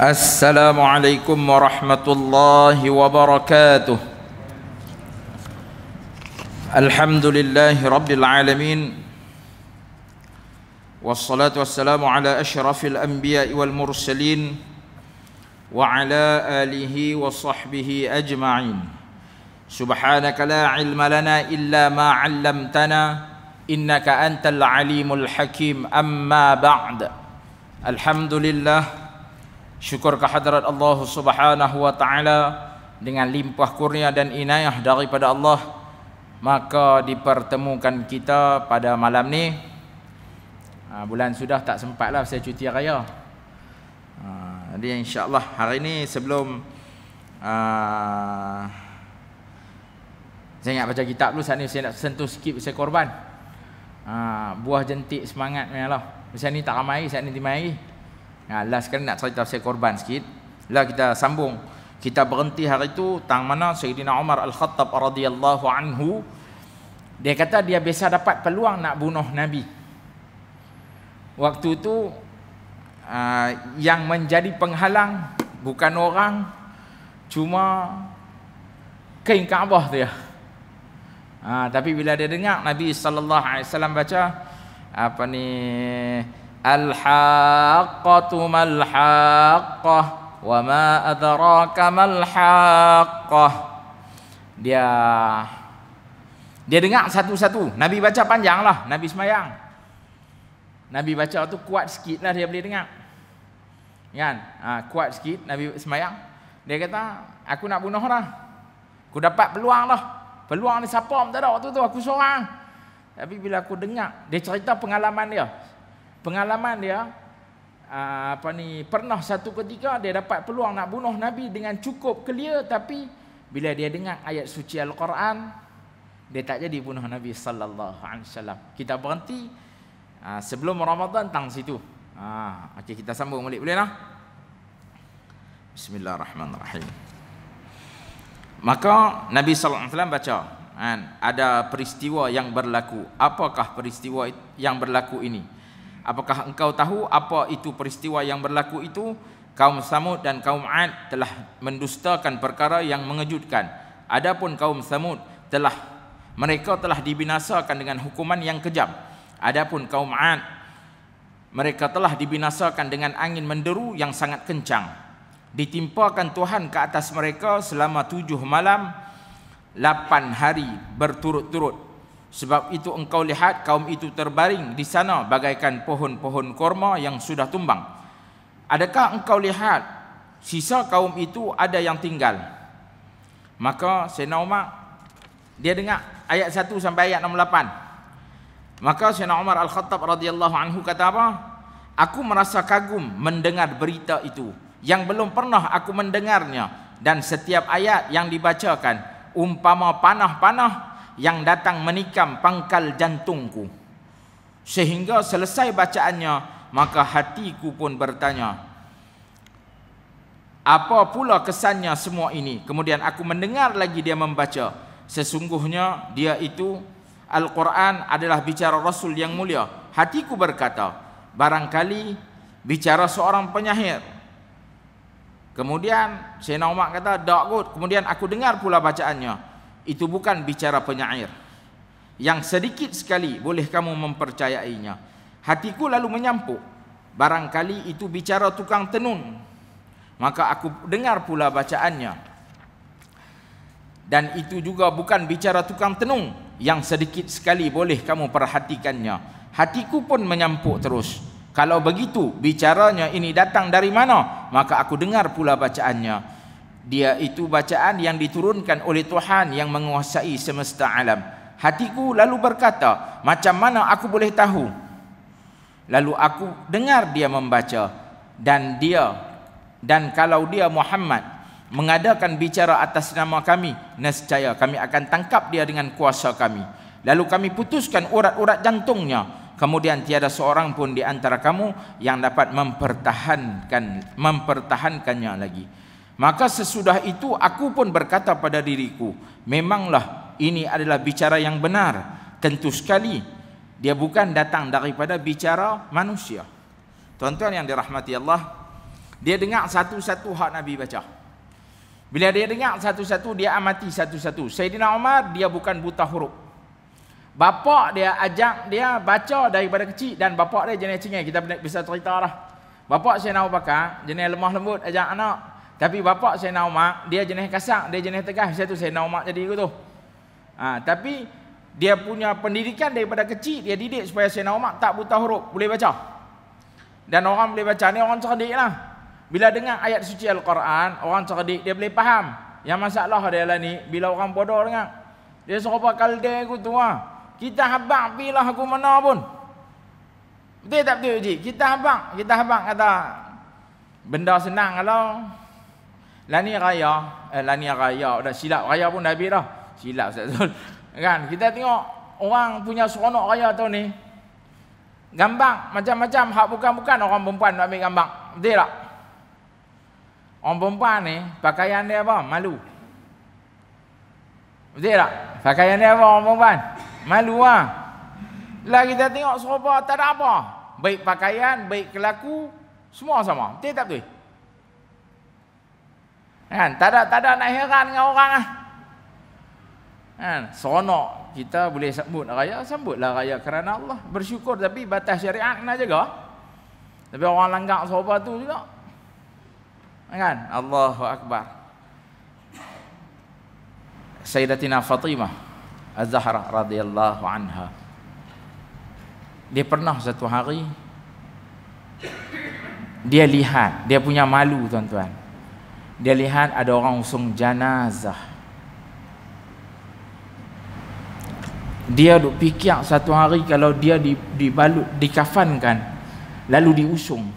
السلام عليكم ورحمة الله وبركاته الحمد لله رب العالمين والصلاة والسلام على أشرف الأنبياء والمرسلين وعلى آله وصحبه أجمعين سبحانك لا علم لنا إلا ما علمتنا innaka antal alimul hakim amma ba'd alhamdulillah syukur kehadrat Allah Subhanahu wa taala dengan limpah kurnia dan inayah daripada Allah maka dipertemukan kita pada malam ni ha, bulan sudah tak sempatlah saya cuti raya ha, jadi insyaallah hari ni sebelum ha, saya ingat baca kitab dulu ni saya nak sentuh sikit saya korban ha, buah jentik semangat ni lah. Macam ni tak ramai, saat ni timai. Ha, last sekali nak cerita saya korban sikit. Lah kita sambung. Kita berhenti hari tu tang mana Sayyidina Umar Al-Khattab radhiyallahu anhu dia kata dia biasa dapat peluang nak bunuh Nabi. Waktu tu ha, yang menjadi penghalang bukan orang cuma Kain Kaabah tu ya. Ha, tapi bila dia dengar Nabi sallallahu alaihi wasallam baca apa ni al haqqatu mal haqqah wa ma adraka mal haqqah dia dia dengar satu-satu nabi baca panjang lah nabi semayang nabi baca tu kuat sikitlah dia boleh dengar kan ha, kuat sikit nabi semayang dia kata aku nak bunuh dah aku dapat peluang lah Peluang ni siapa pun tak ada waktu tu aku seorang. Tapi bila aku dengar dia cerita pengalaman dia. Pengalaman dia ah, apa ni pernah satu ketika dia dapat peluang nak bunuh nabi dengan cukup clear tapi bila dia dengar ayat suci al-Quran dia tak jadi bunuh nabi sallallahu alaihi wasallam. Kita berhenti ah, sebelum Ramadan tang situ. Ha ah, okay, kita sambung balik boleh tak? Bismillahirrahmanirrahim. Maka Nabi saw baca, kan? Ada peristiwa yang berlaku. Apakah peristiwa yang berlaku ini? Apakah engkau tahu apa itu peristiwa yang berlaku itu? Kaum Samud dan kaum Ad telah mendustakan perkara yang mengejutkan. Adapun kaum Samud telah mereka telah dibinasakan dengan hukuman yang kejam. Adapun kaum Ad mereka telah dibinasakan dengan angin menderu yang sangat kencang ditimpakan Tuhan ke atas mereka selama tujuh malam lapan hari berturut-turut sebab itu engkau lihat kaum itu terbaring di sana bagaikan pohon-pohon korma yang sudah tumbang adakah engkau lihat sisa kaum itu ada yang tinggal maka Sayyidina Umar dia dengar ayat 1 sampai ayat 68 maka Sayyidina Umar Al-Khattab radhiyallahu anhu kata apa aku merasa kagum mendengar berita itu yang belum pernah aku mendengarnya dan setiap ayat yang dibacakan umpama panah-panah yang datang menikam pangkal jantungku sehingga selesai bacaannya maka hatiku pun bertanya apa pula kesannya semua ini kemudian aku mendengar lagi dia membaca sesungguhnya dia itu Al-Quran adalah bicara Rasul yang mulia hatiku berkata barangkali bicara seorang penyahir Kemudian Sayyidina Umar kata, "Dak kut." Kemudian aku dengar pula bacaannya. Itu bukan bicara penyair. Yang sedikit sekali boleh kamu mempercayainya. Hatiku lalu menyampuk. Barangkali itu bicara tukang tenun. Maka aku dengar pula bacaannya. Dan itu juga bukan bicara tukang tenung yang sedikit sekali boleh kamu perhatikannya. Hatiku pun menyampuk terus. Kalau begitu bicaranya ini datang dari mana? Maka aku dengar pula bacaannya. Dia itu bacaan yang diturunkan oleh Tuhan yang menguasai semesta alam. Hatiku lalu berkata, macam mana aku boleh tahu? Lalu aku dengar dia membaca dan dia dan kalau dia Muhammad mengadakan bicara atas nama kami, nescaya kami akan tangkap dia dengan kuasa kami. Lalu kami putuskan urat-urat jantungnya kemudian tiada seorang pun di antara kamu yang dapat mempertahankan mempertahankannya lagi maka sesudah itu aku pun berkata pada diriku memanglah ini adalah bicara yang benar tentu sekali dia bukan datang daripada bicara manusia tuan-tuan yang dirahmati Allah dia dengar satu-satu hak nabi baca bila dia dengar satu-satu dia amati satu-satu sayyidina umar dia bukan buta huruf Bapa dia ajak dia baca daripada kecil dan bapa dia jenis cengeng. Kita boleh bisa cerita lah. Bapa saya nak bakar, jenis lemah lembut ajak anak. Tapi bapa saya nak mak, dia jenis kasar, dia jenis tegas. Saya tu saya nak mak jadi itu. Ha, tapi dia punya pendidikan daripada kecil dia didik supaya saya nak mak tak buta huruf, boleh baca. Dan orang boleh baca ni orang cerdik lah. Bila dengar ayat suci Al-Quran, orang cerdik dia boleh paham Yang masalah adalah ni, bila orang bodoh dengar. Dia serupa pakal dia tu lah. Kita habang pilah aku mana pun. Betul tak betul cik? Kita habang, kita habang kata benda senang kalau lani raya, eh, lani raya dah silap raya pun dah habis Silap Ustaz Zul. Kan kita tengok orang punya seronok raya tu ni. Gambang macam-macam hak bukan-bukan orang perempuan nak ambil gambang. Betul tak? Orang perempuan ni pakaian dia apa? Malu. Betul tak? Pakaian dia apa orang perempuan? Malu lah. Lah kita tengok serupa tak ada apa. Baik pakaian, baik kelaku, semua sama. Betul tak betul? Kan, tak ada tak ada nak heran dengan orang ah. Kan, seronok kita boleh sambut raya, sambutlah raya kerana Allah. Bersyukur tapi batas syariat kena jaga. Tapi orang langgar serupa tu juga. Kan, Allahu akbar. Sayyidatina Fatimah Az-Zahra radhiyallahu anha. Dia pernah satu hari dia lihat, dia punya malu tuan-tuan. Dia lihat ada orang usung jenazah. Dia duk fikir satu hari kalau dia dibalut, dikafankan lalu diusung.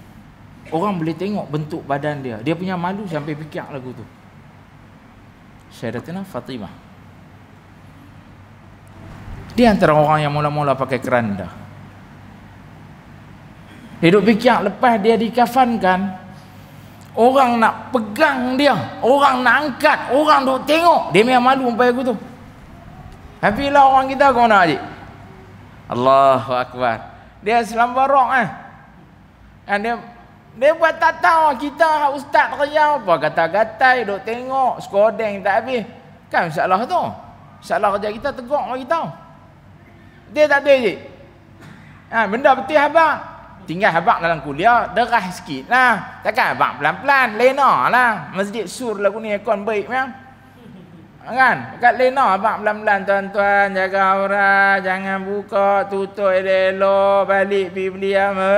Orang boleh tengok bentuk badan dia. Dia punya malu sampai fikir lagu tu. Syaratina Fatimah. Dia antara orang yang mula-mula pakai keranda. Hidup fikir lepas dia dikafankan, orang nak pegang dia, orang nak angkat, orang duk tengok, dia memang malu sampai aku tu. Tapi lah orang kita kau nak ajik. Allahu Akbar. Dia selam barok eh. Dan dia dia buat tak tahu lah kita ustaz riau apa kata gatal duk tengok skodeng tak habis. Kan salah tu. salah kerja kita tegak bagi lah tahu. Dia tak ada je. Ha, benda betul habang. Tinggal habang dalam kuliah, derah sikit lah. Takkan habang pelan-pelan, lena lah. Masjid sur lah kuning ekon baik ya. Kan? Kat lena habang pelan-pelan tuan-tuan, jaga orang, jangan buka, tutup elok-elok, balik pergi beli apa.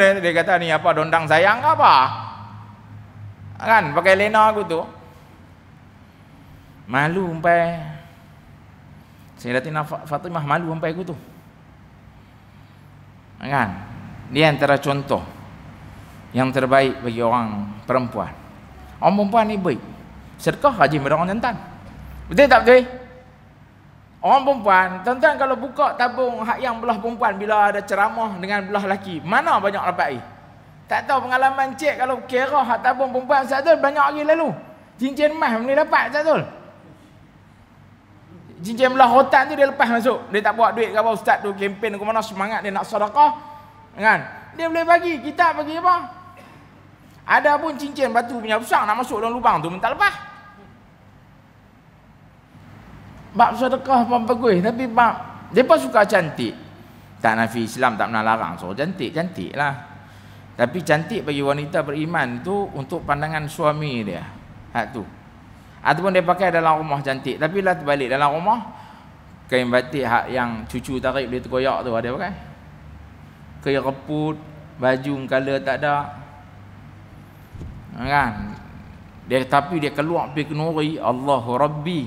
Eh, dia kata ni apa, dondang sayang ke apa? Kan? Pakai lena aku tu. Malu sampai. Sayyidatina Fatimah malu sampai aku tu. Kan? Dia antara contoh yang terbaik bagi orang perempuan. Orang perempuan ni baik. Sedekah haji pada orang jantan. Betul tak betul? Orang perempuan, tuan-tuan kalau buka tabung hak yang belah perempuan bila ada ceramah dengan belah lelaki, mana banyak dapat air? Tak tahu pengalaman cik kalau kira hak tabung perempuan satu banyak lagi lalu. Cincin emas boleh dapat satu. tu cincin belah otak tu dia lepas masuk. Dia tak buat duit ke apa ustaz tu kempen ke mana semangat dia nak sedekah. Kan? Dia boleh bagi, kita bagi apa? Ada pun cincin batu punya besar nak masuk dalam lubang tu minta lepas. Bab sedekah pun bagus tapi bab depa suka cantik. Tak nafi Islam tak pernah larang so cantik cantik lah. Tapi cantik bagi wanita beriman tu untuk pandangan suami dia. Hak tu ataupun dia pakai dalam rumah cantik tapi lah terbalik dalam rumah kain batik hak yang cucu tarik dia terkoyak tu ada pakai kain reput baju kala tak ada ha, kan dia tapi dia keluar pergi kenuri Allahu Rabbi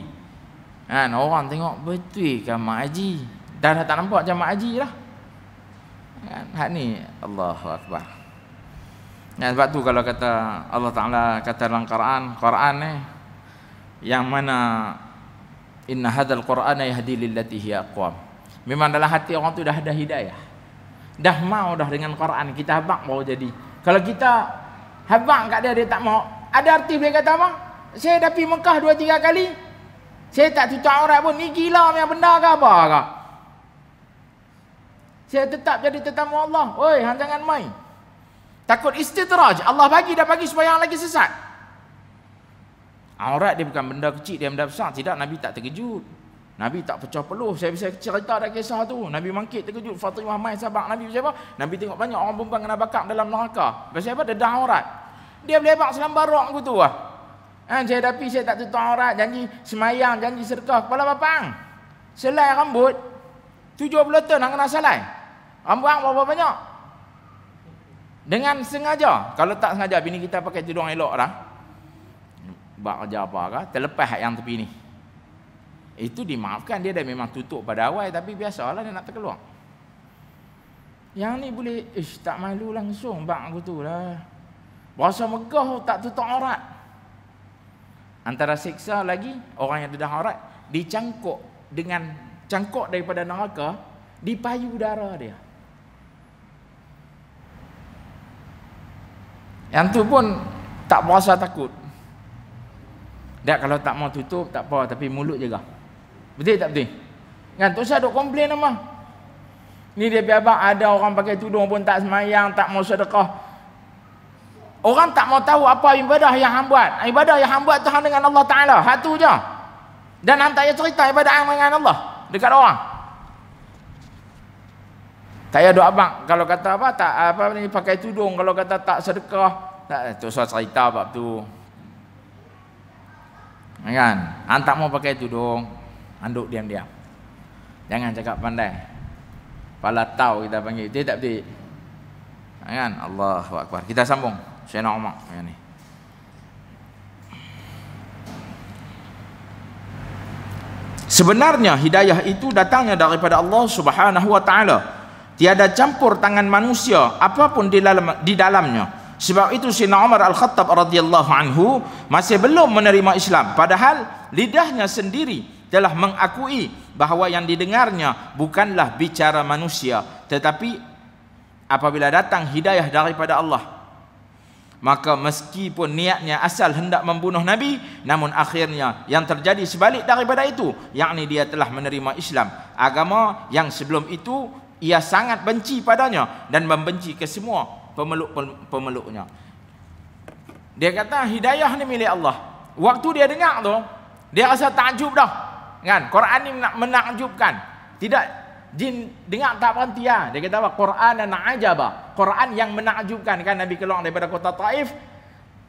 kan orang tengok betul ke mak haji dah tak nampak macam mak haji lah ha, kan hak ni Allahu Akbar Nah, sebab tu kalau kata Allah Ta'ala kata dalam Quran Quran ni eh, yang mana inna hadzal qur'ana yahdi lillati hiya aqwam memang dalam hati orang tu dah ada hidayah dah mau dah dengan Quran kita habaq mau jadi kalau kita habaq kat dia dia tak mau ada arti dia kata apa saya dah pergi Mekah 2 3 kali saya tak tutup aurat pun ni gila punya benda ke apa ke saya tetap jadi tetamu Allah oi hang jangan main takut istitraj. Allah bagi dah bagi supaya yang lagi sesat Aurat dia bukan benda kecil, dia benda besar. Tidak, Nabi tak terkejut. Nabi tak pecah peluh. Saya bisa cerita dah kisah tu. Nabi mangkit terkejut. Fatimah mai sabak Nabi macam apa? Nabi tengok banyak orang perempuan kena bakar dalam neraka. Macam apa? Dedah aurat. Dia berlebak selam barok aku tu lah. Ha, saya dapi saya tak tutup aurat. Janji semayang, janji serkah. Kepala bapang. Selai rambut. 70 tahun nak kena selai. Rambut orang berapa banyak? Dengan sengaja. Kalau tak sengaja, bini kita pakai tudung elok lah bak kerja apa ke, terlepas yang tepi ni. Itu dimaafkan dia dah memang tutup pada awal tapi biasalah dia nak terkeluar. Yang ni boleh, ish tak malu langsung Bang aku tu lah. Bahasa Megah tak tutup aurat. Antara siksa lagi, orang yang dedah aurat, dicangkuk dengan cangkuk daripada neraka, dipayu darah dia. Yang tu pun tak berasa takut. Dan kalau tak mau tutup tak apa tapi mulut jaga. Betul tak betul? Kan tu saya dok komplain nama. Ni dia biar abang ada orang pakai tudung pun tak semayang, tak mau sedekah. Orang tak mau tahu apa ibadah yang hang buat. Ibadah yang hang buat tu hang dengan Allah Taala. Hak je. Dan hang tak cerita ibadah hang dengan Allah dekat orang. Saya doa abang kalau kata apa tak apa ni pakai tudung kalau kata tak sedekah tak tu saya cerita bab tu kan antak mau pakai tudung anduk diam-diam jangan cakap pandai pala tau kita panggil dia tak betul kan Allahu akbar kita sambung Sayyidina Umar yang ni Sebenarnya hidayah itu datangnya daripada Allah Subhanahu wa taala. Tiada campur tangan manusia apapun di dalam di dalamnya. Sebab itu Sina Umar Al-Khattab radhiyallahu anhu masih belum menerima Islam. Padahal lidahnya sendiri telah mengakui bahawa yang didengarnya bukanlah bicara manusia. Tetapi apabila datang hidayah daripada Allah. Maka meskipun niatnya asal hendak membunuh Nabi, namun akhirnya yang terjadi sebalik daripada itu, yakni dia telah menerima Islam. Agama yang sebelum itu ia sangat benci padanya dan membenci ke semua pemeluk-pemeluknya. Dia kata hidayah ni milik Allah. Waktu dia dengar tu, dia rasa takjub dah. Kan? Quran ni menakjubkan. Tidak jin dengar tak berhenti ya. Dia kata apa? Quran dan ajaba. Quran yang menakjubkan kan Nabi keluar daripada kota Taif.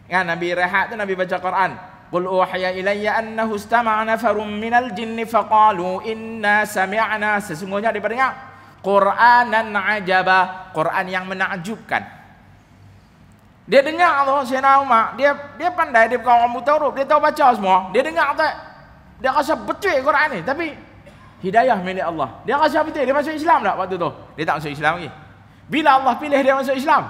Kan Nabi rehat tu Nabi baca Quran. Qul uhiya ilayya annahu istama'a nafarun minal jinni faqalu inna sami'na sesungguhnya daripada dengar Quranan ajaba, Quran yang menakjubkan. Dia dengar Allah Sayyidina Umar, dia dia pandai dia kaum mutawarrif, dia tahu baca semua. Dia dengar tak? Dia rasa betul Quran ni, tapi hidayah milik Allah. Dia rasa betul, dia masuk Islam tak waktu tu? Dia tak masuk Islam lagi. Bila Allah pilih dia masuk Islam?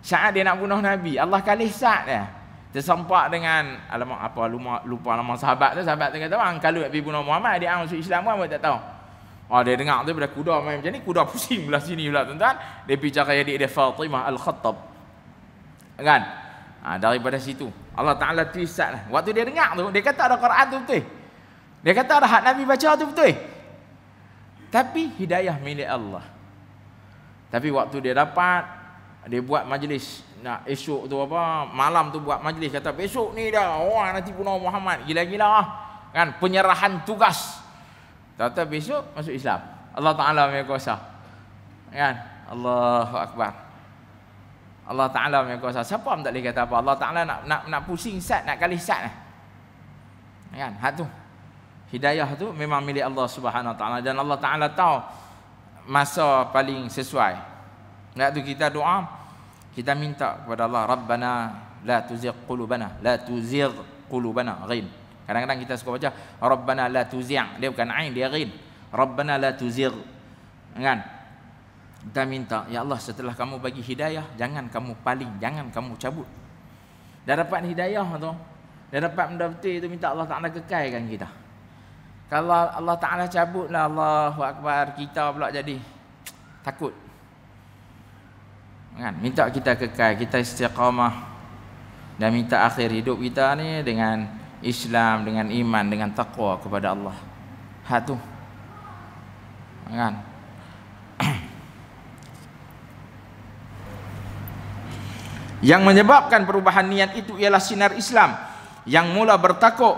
Saat dia nak bunuh Nabi, Allah kalih saat dia. Tersempak dengan alamak apa lupa, lupa nama sahabat tu, sahabat tu kata, "Bang, kalau nak pergi bunuh Muhammad, dia masuk Islam pun tak tahu." Ah dia dengar tu bila kuda main macam ni kuda pusing belah sini pula tuan-tuan. Dia pergi cakap adik dia Fatimah Al-Khattab. Kan? Ha, daripada situ Allah Taala tulislah. Lah. Waktu dia dengar tu dia kata ada Quran tu betul. Dia kata ada hak Nabi baca tu betul. Tapi hidayah milik Allah. Tapi waktu dia dapat dia buat majlis nak esok tu apa malam tu buat majlis kata esok ni dah wah nanti bunuh Muhammad gila-gila lah. kan penyerahan tugas Tahu-tahu besok masuk Islam. Allah Ta'ala punya kuasa. Kan? Allahu Akbar. Allah Ta'ala punya kuasa. Siapa pun tak boleh kata apa. Allah Ta'ala nak, nak, nak pusing sat, nak kalih sat. Lah. Kan? Hak tu. Hidayah tu memang milik Allah Subhanahu Ta'ala. Dan Allah Ta'ala tahu masa paling sesuai. Nak tu kita doa, kita minta kepada Allah, Rabbana la tuzigh qulubana, la tuzigh qulubana ghaib. Kadang-kadang kita suka baca Rabbana la tuzi' Dia bukan a'in, dia rin Rabbana la tuzir, Kan? Kita minta, Ya Allah setelah kamu bagi hidayah Jangan kamu paling, jangan kamu cabut Dah dapat hidayah tu Dah dapat benda betul itu Minta Allah Ta'ala kekalkan kita Kalau Allah Ta'ala cabut lah Allahu Akbar, kita pula jadi Takut Kan? Minta kita kekal, kita istiqamah Dan minta akhir hidup kita ni dengan Islam dengan iman dengan takwa kepada Allah. Ha tu. Kan? Yang menyebabkan perubahan niat itu ialah sinar Islam yang mula bertakuk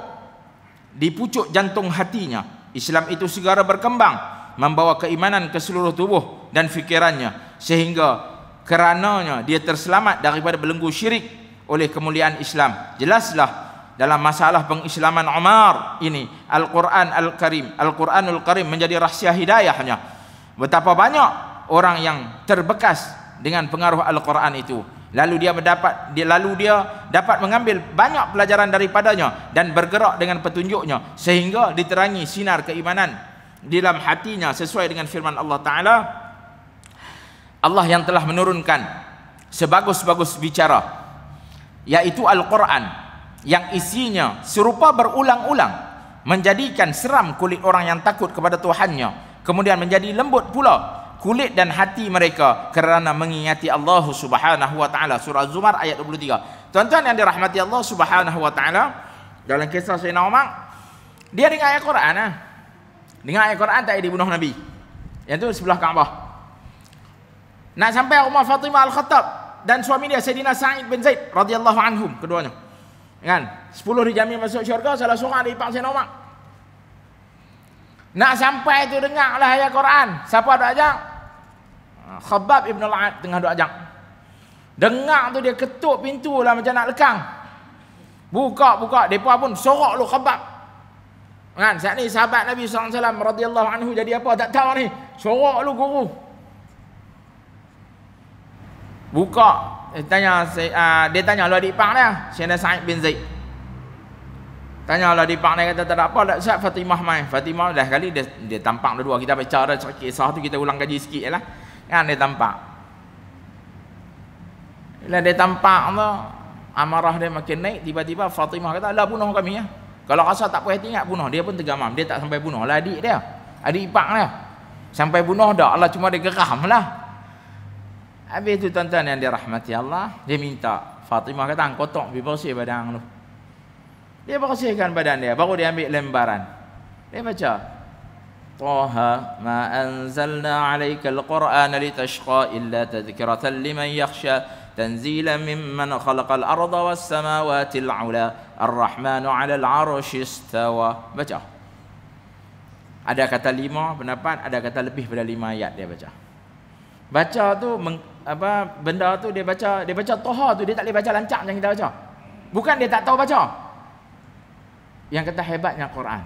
di pucuk jantung hatinya. Islam itu segera berkembang membawa keimanan ke seluruh tubuh dan fikirannya sehingga kerananya dia terselamat daripada belenggu syirik oleh kemuliaan Islam. Jelaslah dalam masalah pengislaman Umar ini Al-Quran Al-Karim Al-Quranul Karim menjadi rahsia hidayahnya betapa banyak orang yang terbekas dengan pengaruh Al-Quran itu lalu dia mendapat dia, lalu dia dapat mengambil banyak pelajaran daripadanya dan bergerak dengan petunjuknya sehingga diterangi sinar keimanan di dalam hatinya sesuai dengan firman Allah Ta'ala Allah yang telah menurunkan sebagus-bagus bicara yaitu Al-Quran yang isinya serupa berulang-ulang menjadikan seram kulit orang yang takut kepada Tuhannya kemudian menjadi lembut pula kulit dan hati mereka kerana mengingati Allah Subhanahu wa taala surah Zumar ayat 23 tuan-tuan yang dirahmati Allah Subhanahu wa taala dalam kisah Sayyidina Umar dia dengar ayat Quran ah dengar ayat Quran tak dibunuh nabi yang tu sebelah Kaabah nak sampai rumah Fatimah Al-Khattab dan suami dia Sayyidina Sa'id bin Zaid radhiyallahu anhum keduanya Kan? sepuluh dijamin masuk syurga, salah seorang di Pak Senomak. Nak sampai itu dengar lah ayat Quran. Siapa ada ajak? Ah, khabab Ibn Al-Ad tengah ada ajak. Dengar tu dia ketuk pintu lah macam nak lekang. Buka, buka. Mereka pun sorok lu khabab. Kan? Saat ni sahabat Nabi SAW radhiyallahu anhu jadi apa? Tak tahu ni. Sorok lu guru. Buka. Eh, tanya saya uh, dia tanya lu adik pak dia Syekh Said bin Zaid tanya lu adik pak dia kata tak apa tak Syekh Fatimah mai Fatimah dah kali dia dia tampak dua, kita baca dah kisah tu kita ulang kaji sikit lah kan dia tampak bila dia tampak tu amarah dia makin naik tiba-tiba Fatimah kata lah bunuh kami ya kalau rasa tak payah ingat bunuh dia pun tegamam dia tak sampai bunuh lah adik dia adik ipak dia sampai bunuh dah Allah cuma dia geram lah Habis tu tuan-tuan yang dirahmati Allah, dia minta Fatimah kata, "Kau tok pi bersih badan tu." Dia bersihkan badan dia, baru dia ambil lembaran. Dia baca, "Taha ma anzalna 'alaika al-Qur'ana litashqa illa tadhkiratan liman yakhsha tanzilan mimman khalaqal arda was samawati al-'ula ar-rahmanu 'ala al-'arsyi istawa." Baca. Ada kata lima pendapat, ada kata lebih pada lima ayat dia baca. Baca tu apa benda tu dia baca dia baca toha tu dia tak boleh baca lancar macam kita baca bukan dia tak tahu baca yang kata hebatnya Quran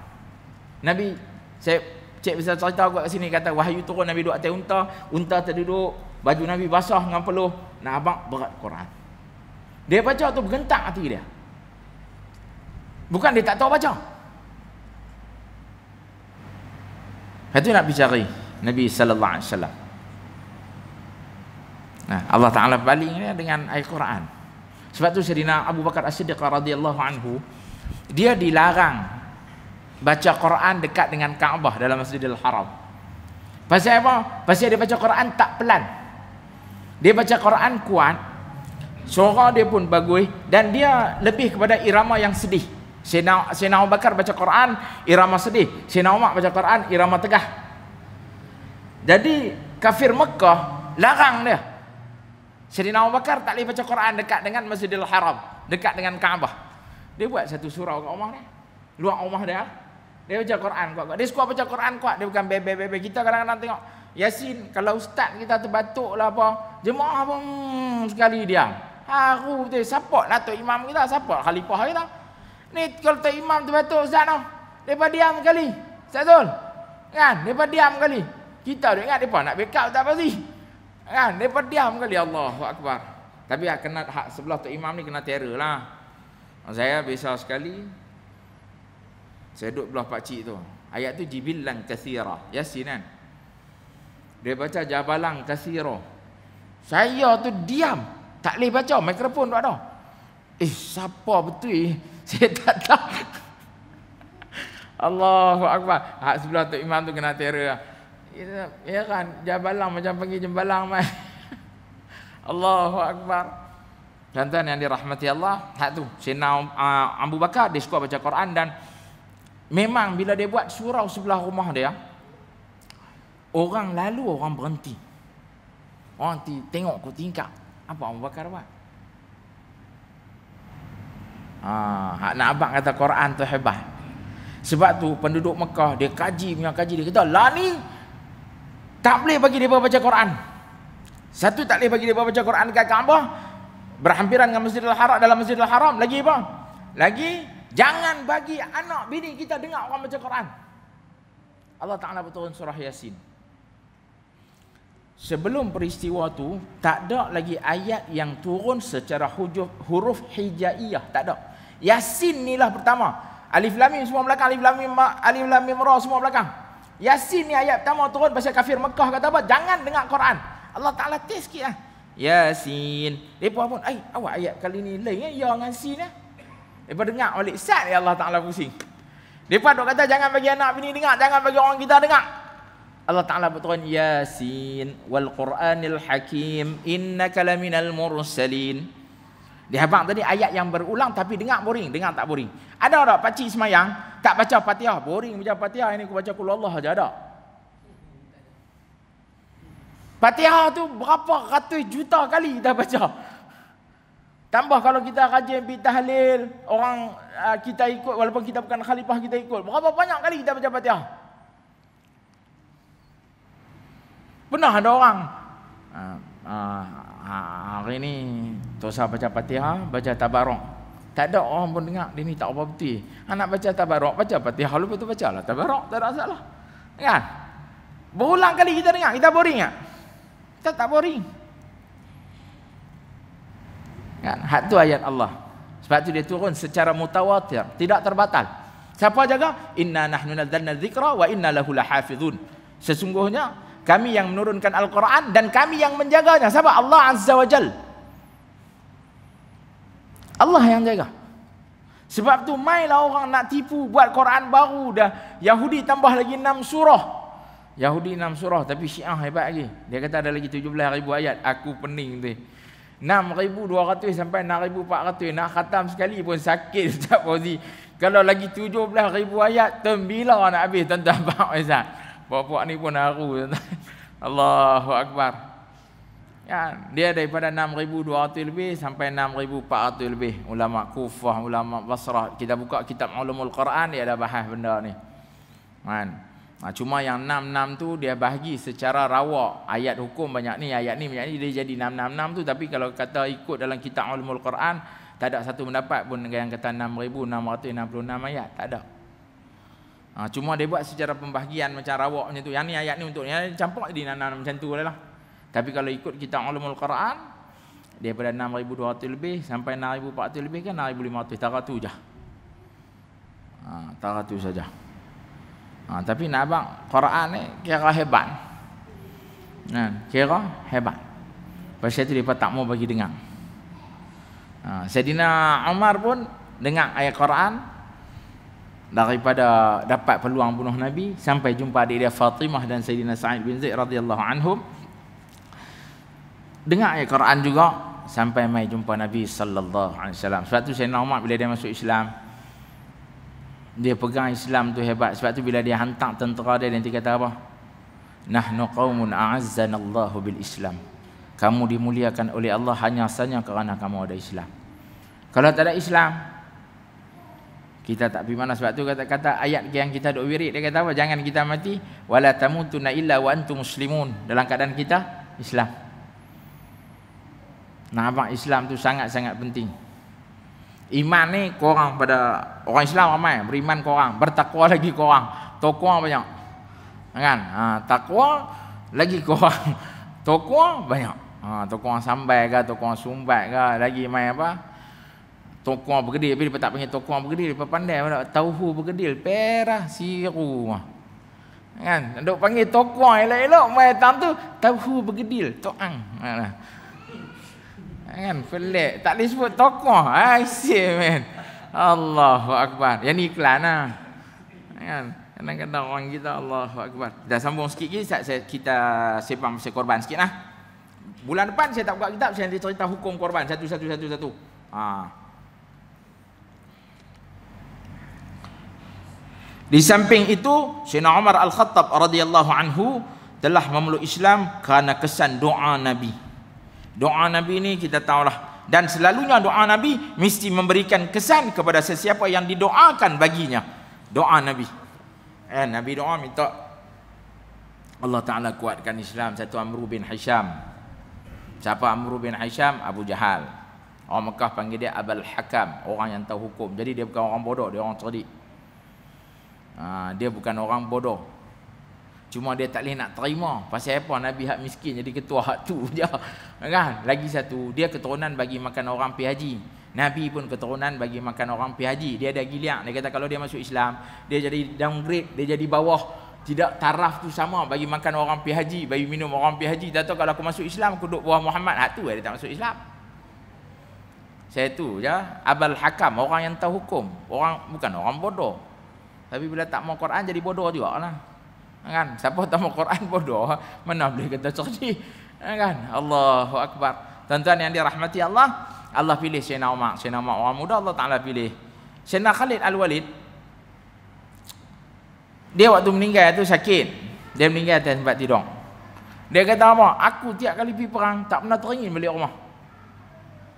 Nabi saya cik bisa cerita kat sini kata wahyu turun Nabi duduk atas unta unta terduduk baju Nabi basah dengan peluh nak abang berat Quran dia baca tu bergentak hati dia bukan dia tak tahu baca hati nak bicara Nabi sallallahu alaihi wasallam Nah, Allah Taala palingnya dengan ayat quran Sebab tu Sayyidina Abu Bakar As-Siddiq radhiyallahu anhu dia dilarang baca Quran dekat dengan Kaabah dalam Masjidil Haram. Pasal apa? Pasal dia baca Quran tak pelan. Dia baca Quran kuat, suara dia pun bagus dan dia lebih kepada irama yang sedih. Sayyidina, Sayyidina Abu Bakar baca Quran irama sedih, Sayyidina Umar baca Quran irama tegah. Jadi kafir Mekah larang dia Sayyidina Abu Bakar tak boleh baca Quran dekat dengan Masjidil Haram, dekat dengan Kaabah. Dia buat satu surau kat rumah dia. Luar rumah dia. Dia baca Quran kuat-kuat. Dia suka baca Quran kuat, dia bukan bebe-bebe. Kita kadang-kadang tengok Yasin, kalau ustaz kita terbatuk lah apa, jemaah pun sekali dia. Aku betul, support lah tu imam kita, support khalifah kita. Ni kalau tu imam terbatuk ustaz no, dia diam sekali. Ustaz Zul, kan? Dia diam sekali. Kita dia ingat dia nak backup tak pasti. Kan, mereka diam kali Allah Akbar. Tapi hak ah, kena hak sebelah tu imam ni kena terror lah. Saya biasa sekali saya duduk belah pak cik tu. Ayat tu jibilan kathira. Yasin kan. Dia baca jabalan kathira. Saya tu diam. Tak boleh baca. Mikrofon tak ada. Eh, siapa betul eh? Saya tak tahu. Allahu Akbar. Hak sebelah tu imam tu kena terror lah. Kita, ya kan, jabalang macam pergi jembalang mai. Allahu Akbar. Tuan-tuan yang dirahmati Allah, hak tu, Sina uh, ah, Abu Bakar, dia suka baca Quran dan memang bila dia buat surau sebelah rumah dia, orang lalu orang berhenti. Orang ti, tengok ku tingkap. Apa Abu Bakar buat? Ah, uh, nak abang kata Quran tu hebat. Sebab tu penduduk Mekah dia kaji punya kaji dia kata, "Lah tak boleh bagi dia baca Quran. Satu tak boleh bagi dia baca Quran dekat Kaabah. Berhampiran dengan Masjidil Haram dalam Masjidil Haram. Lagi apa? Lagi, jangan bagi anak bini kita dengar orang baca Quran. Allah Ta'ala berturun surah Yasin. Sebelum peristiwa tu tak ada lagi ayat yang turun secara hujuf, huruf hijaiyah, tak ada. Yasin inilah pertama. Alif Lam Mim semua belakang, Alif Lam Mim Alif Lam Mim Ra semua belakang. Yasin ni ayat pertama turun pasal kafir Mekah kata apa? Jangan dengar Quran. Allah Taala test sikit ah. Yasin. Depa pun, ai, awak ayat kali ni lain eh? ya dengan Sin eh. Depa dengar balik sat ya Allah Taala pusing. Depa dok kata jangan bagi anak bini dengar, jangan bagi orang kita dengar. Allah Taala berturun Yasin wal Quranil Hakim innaka laminal mursalin. Di habang tadi ayat yang berulang tapi dengar boring, dengar tak boring. Ada orang pak cik semayang? tak baca Fatihah boring baca Fatihah ini aku baca kul Allah saja ada Fatihah tu berapa ratus juta kali dah baca tambah kalau kita rajin pi tahlil orang uh, kita ikut walaupun kita bukan khalifah kita ikut berapa banyak kali kita baca Fatihah pernah ada orang uh, uh, hari ni tosa baca Fatihah baca tabarruk tak ada orang pun dengar dia ni tak apa betul. Anak baca tabarak, baca Fatihah lalu tu bacalah tabarak, tak ada salah. Kan? Berulang kali kita dengar, kita boring tak? Kita tak boring. Kan? Hak tu ayat Allah. Sebab tu dia turun secara mutawatir, tidak terbatal. Siapa jaga? Inna nahnu nazzalna dzikra wa inna lahu lahafizun. Sesungguhnya kami yang menurunkan Al-Quran dan kami yang menjaganya. Siapa? Allah Azza wa Jalla. Allah yang jaga. Sebab tu mainlah orang nak tipu buat Quran baru dah Yahudi tambah lagi 6 surah. Yahudi 6 surah tapi Syiah hebat lagi. Dia kata ada lagi ribu ayat. Aku pening tu. 6200 sampai 6400 nak khatam sekali pun sakit Ustaz Fauzi. Kalau lagi ribu ayat tembila nak habis tuan-tuan Pak Ustaz. Puak-puak ni pun haru tuan Allahu akbar. Ya, dia daripada 6200 lebih sampai 6400 lebih ulama Kufah, ulama Basrah. Kita buka kitab Ulumul Quran dia ada bahas benda ni. Kan. Nah, ha, cuma yang 66 tu dia bahagi secara rawak ayat hukum banyak ni, ayat ni banyak ni dia jadi 666 tu tapi kalau kata ikut dalam kitab Ulumul Quran tak ada satu pendapat pun yang kata 6666 ayat, tak ada. Ha, cuma dia buat secara pembahagian macam rawak macam tu. Yang ni ayat ni untuk yang campur jadi 666 macam tu lah. Tapi kalau ikut kita ulumul Quran daripada 6200 lebih sampai 6400 lebih kan 6500 tak tu je. Ha, tarah tu saja. Ha, tapi nak abang Quran ni kira hebat. Ha, kira hebat. Pasal tu dia tak mau bagi dengar. Ha, Saidina Umar pun dengar ayat Quran daripada dapat peluang bunuh Nabi sampai jumpa adik dia Fatimah dan Saidina Sa'id bin Zaid radhiyallahu anhum dengar ayat Quran juga sampai mai jumpa Nabi sallallahu alaihi wasallam. Sebab tu Sayyidina Umar bila dia masuk Islam dia pegang Islam tu hebat. Sebab tu bila dia hantar tentera dia nanti kata apa? Nahnu qaumun a'azzanallahu bil Islam. Kamu dimuliakan oleh Allah hanya sahaja kerana kamu ada Islam. Kalau tak ada Islam kita tak pergi mana sebab tu kata-kata ayat yang kita duk wirid dia kata apa? Jangan kita mati wala tamutuna illa wa antum muslimun dalam keadaan kita Islam. Nama Islam tu sangat-sangat penting. Iman ni korang pada orang Islam ramai, beriman korang, bertakwa lagi korang, takwa banyak. Kan? Ha, takwa lagi korang, takwa banyak. Ha, takwa sambai ke, takwa sumbat ke, lagi main apa? Takwa bergedil, tapi dia tak panggil takwa bergedil, dia pandai pada tauhu bergedil, perah siru. Kan? Duk panggil takwa elok-elok, main tam tu, tauhu bergedil, toang. Ha, kan pelik tak boleh sebut tokoh ai men Allahu akbar yang ni iklan lah kan kadang-kadang orang kita Allahu akbar dah sambung sikit lagi saya kita sepam pasal korban sikit lah bulan depan saya tak buka kitab saya nanti cerita hukum korban satu satu satu satu ha. Di samping itu, Sayyidina Umar Al-Khattab radhiyallahu anhu telah memeluk Islam kerana kesan doa Nabi doa Nabi ni kita tahulah dan selalunya doa Nabi mesti memberikan kesan kepada sesiapa yang didoakan baginya doa Nabi eh, Nabi doa minta Allah Ta'ala kuatkan Islam satu Amru bin Hisham siapa Amru bin Hisham Abu Jahal orang Mekah panggil dia Abul Hakam orang yang tahu hukum jadi dia bukan orang bodoh dia orang cerdik ha, dia bukan orang bodoh Cuma dia tak boleh nak terima. Pasal apa Nabi hak miskin jadi ketua hak tu je. Kan? Lagi satu, dia keturunan bagi makan orang pergi haji. Nabi pun keturunan bagi makan orang pergi haji. Dia ada giliak. Dia kata kalau dia masuk Islam, dia jadi downgrade, dia jadi bawah. Tidak taraf tu sama bagi makan orang pergi haji, bagi minum orang pergi haji. Tak tahu kalau aku masuk Islam, aku duduk bawah Muhammad. Hak tu dia tak masuk Islam. Saya tu je, abal hakam, orang yang tahu hukum. Orang bukan orang bodoh. Tapi bila tak mau Quran jadi bodoh juga lah kan siapa tahu Quran bodoh mana boleh kita cerdik ya kan Allahu akbar tuan-tuan yang dirahmati Allah Allah pilih Sayyidina Umar Sayyidina Umar orang muda Allah Taala pilih Sayyidina Khalid Al-Walid dia waktu meninggal tu sakit dia meninggal atas tempat tidur dia kata apa aku tiap kali pergi perang tak pernah teringin balik rumah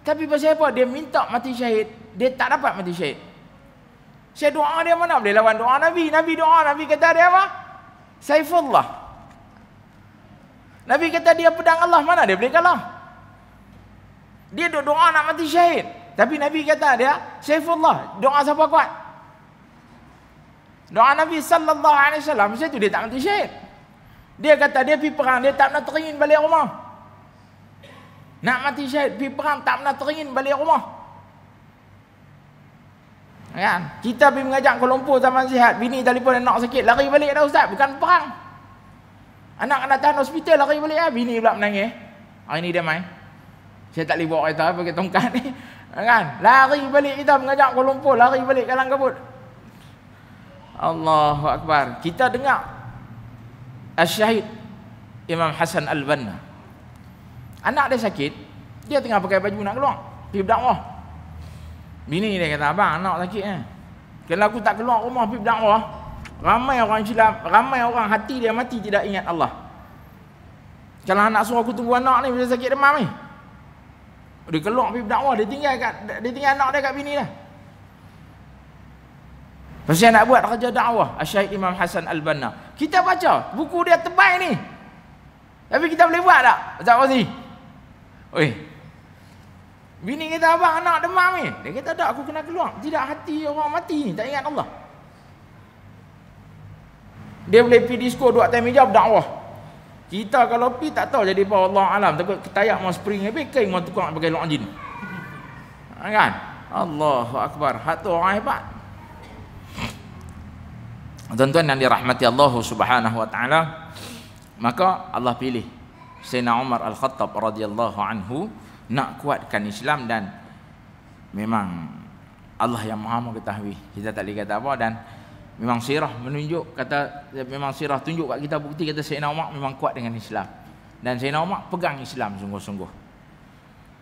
tapi pasal apa dia minta mati syahid dia tak dapat mati syahid saya doa dia mana boleh lawan doa Nabi Nabi doa Nabi kata dia apa Saifullah. Nabi kata dia pedang Allah, mana dia boleh kalah? Dia duduk doa nak mati syahid. Tapi Nabi kata dia, Saifullah, doa siapa kuat? Doa Nabi sallallahu alaihi wasallam masa tu dia tak mati syahid. Dia kata dia pergi perang, dia tak pernah teringin balik rumah. Nak mati syahid, pergi perang tak pernah teringin balik rumah. Kan? Kita pergi mengajak Kuala Lumpur zaman sihat. Bini telefon nak sakit. Lari balik dah ustaz. Bukan perang. Anak anak tahan hospital. Lari balik dah. Bini pula menangis. Hari ni dia mai. Saya tak libok. bawa kereta pakai tongkat ni. Kan? Lari balik kita mengajak Kuala Lumpur. Lari balik kalang kabut. Allahu Akbar. Kita dengar. Asy-Syahid Imam Hasan Al-Banna. Anak dia sakit. Dia tengah pakai baju nak keluar. Pergi berdakwah. Bini dia kata, abang anak sakit eh, Kalau aku tak keluar rumah pergi berdakwah, ramai orang Islam, ramai orang hati dia mati tidak ingat Allah. Kalau anak suruh aku tunggu anak ni bila sakit demam ni. Dia keluar pergi berdakwah, dia tinggal kat dia tinggal anak dia kat bini dah. Pasti nak buat kerja dakwah Asyik Imam Hasan Al-Banna Kita baca Buku dia terbaik ni Tapi kita boleh buat tak? Tak pasti Oi, Bini kata abang anak demam ni. Dia kata tak aku kena keluar. Tidak hati orang mati ni tak ingat Allah. Dia boleh pergi disco dua time meja berdakwah. Kita kalau pi tak tahu jadi apa Allah alam takut ketayak mau spring habis ke mau tukar pakai lok jin. Ha, kan? Allahu akbar. Hak tu orang hebat. Tuan-tuan yang dirahmati Allah Subhanahu wa taala, maka Allah pilih Sayyidina Umar Al-Khattab radhiyallahu anhu nak kuatkan Islam dan memang Allah yang Maha mengetahui. Kita tak boleh kata apa dan memang sirah menunjuk kata memang sirah tunjuk kat kita bukti kata Sayyidina Umar memang kuat dengan Islam. Dan Sayyidina Umar pegang Islam sungguh-sungguh.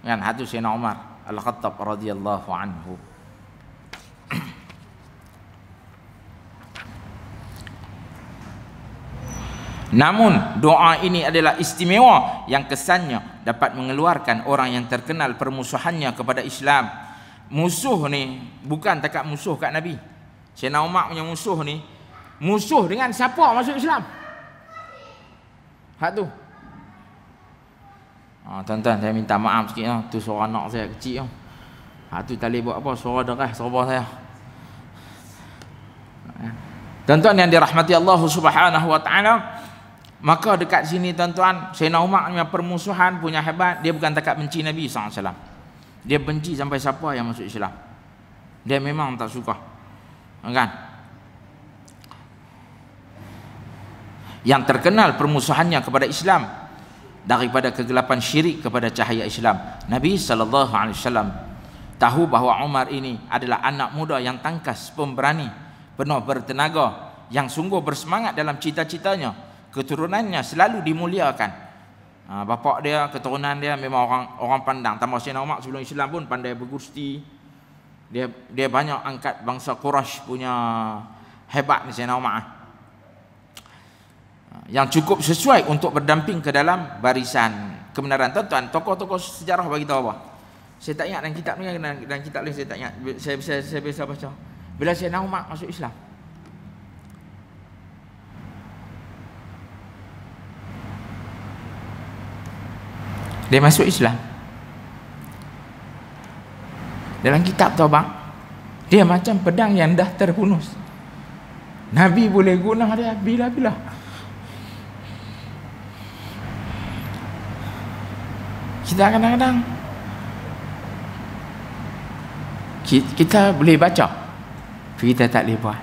Kan hatu Sayyidina Umar Al-Khattab radhiyallahu anhu. Namun doa ini adalah istimewa yang kesannya dapat mengeluarkan orang yang terkenal permusuhannya kepada Islam. Musuh ni bukan takat musuh kat Nabi. Sayyidina Umar punya musuh ni musuh dengan siapa masuk Islam? Hak tu. Ha, tuan-tuan saya minta maaf sikit ha. tu suara anak saya kecil ya. Ha. Hak tu tadi buat apa suara deras kan, serba saya. Ha. Tuan-tuan yang dirahmati Allah Subhanahu wa taala, Maka dekat sini tuan-tuan, Sayyidina Umar punya permusuhan punya hebat, dia bukan takat benci Nabi Sallallahu Alaihi Wasallam. Dia benci sampai siapa yang masuk Islam. Dia memang tak suka. Kan? Yang terkenal permusuhannya kepada Islam daripada kegelapan syirik kepada cahaya Islam. Nabi sallallahu alaihi wasallam tahu bahawa Umar ini adalah anak muda yang tangkas, pemberani, penuh bertenaga, yang sungguh bersemangat dalam cita-citanya keturunannya selalu dimuliakan. Ha, bapa dia, keturunan dia memang orang orang pandang. Tambah Sayyidina Umar sebelum Islam pun pandai bergusti. Dia dia banyak angkat bangsa Quraisy punya hebat ni Sayyidina Umar. Ha, yang cukup sesuai untuk berdamping ke dalam barisan kebenaran. Tuan-tuan, tokoh-tokoh sejarah bagi tahu apa? Saya tak ingat dalam kitab ni dan, kitab lain saya tak ingat. Saya saya saya, saya biasa baca. Bila Sayyidina Umar masuk Islam, dia masuk Islam dalam kitab tau bang? dia macam pedang yang dah terhunus Nabi boleh guna dia bila-bila kita kadang-kadang kita boleh baca tapi kita tak boleh buat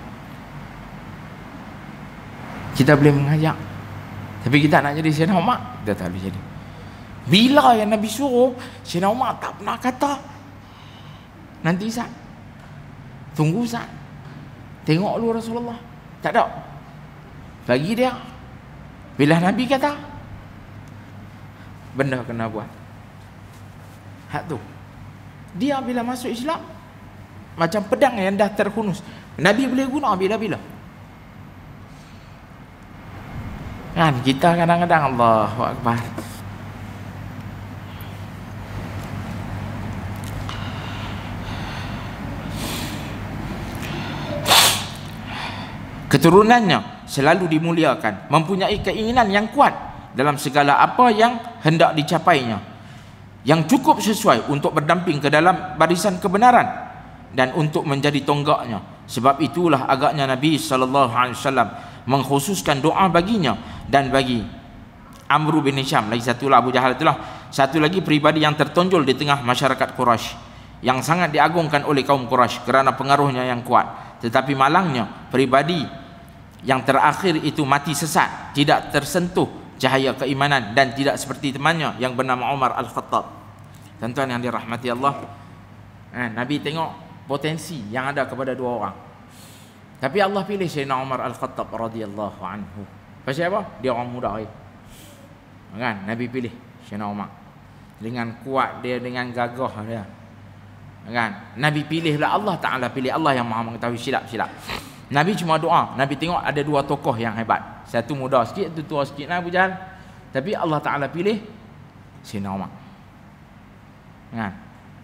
kita boleh mengajak tapi kita nak jadi sinar mak kita tak boleh jadi bila yang Nabi suruh Sayyidina Umar tak pernah kata Nanti Ustaz Tunggu Ustaz Tengok dulu Rasulullah Tak ada Lagi dia Bila Nabi kata Benda kena buat Hak tu Dia bila masuk Islam Macam pedang yang dah terhunus Nabi boleh guna bila-bila Kan kita kadang-kadang Allah Akbar keturunannya selalu dimuliakan mempunyai keinginan yang kuat dalam segala apa yang hendak dicapainya yang cukup sesuai untuk berdamping ke dalam barisan kebenaran dan untuk menjadi tonggaknya sebab itulah agaknya Nabi sallallahu alaihi wasallam mengkhususkan doa baginya dan bagi Amru bin Hisham lagi satu lah Abu Jahal itulah satu lagi pribadi yang tertonjol di tengah masyarakat Quraisy yang sangat diagungkan oleh kaum Quraisy kerana pengaruhnya yang kuat tetapi malangnya pribadi yang terakhir itu mati sesat tidak tersentuh cahaya keimanan dan tidak seperti temannya yang bernama Umar Al-Khattab tuan-tuan yang dirahmati Allah eh, Nabi tengok potensi yang ada kepada dua orang tapi Allah pilih Sayyidina Umar Al-Khattab radhiyallahu anhu pasal apa? dia orang muda eh. kan? Nabi pilih Sayyidina Umar dengan kuat dia dengan gagah dia kan Nabi pilih pula Allah Ta'ala pilih Allah yang maha mengetahui silap-silap Nabi cuma doa. Nabi tengok ada dua tokoh yang hebat. Satu muda sikit, satu tua sikit lah Jahal. Tapi Allah Ta'ala pilih Sina Umar. Kan?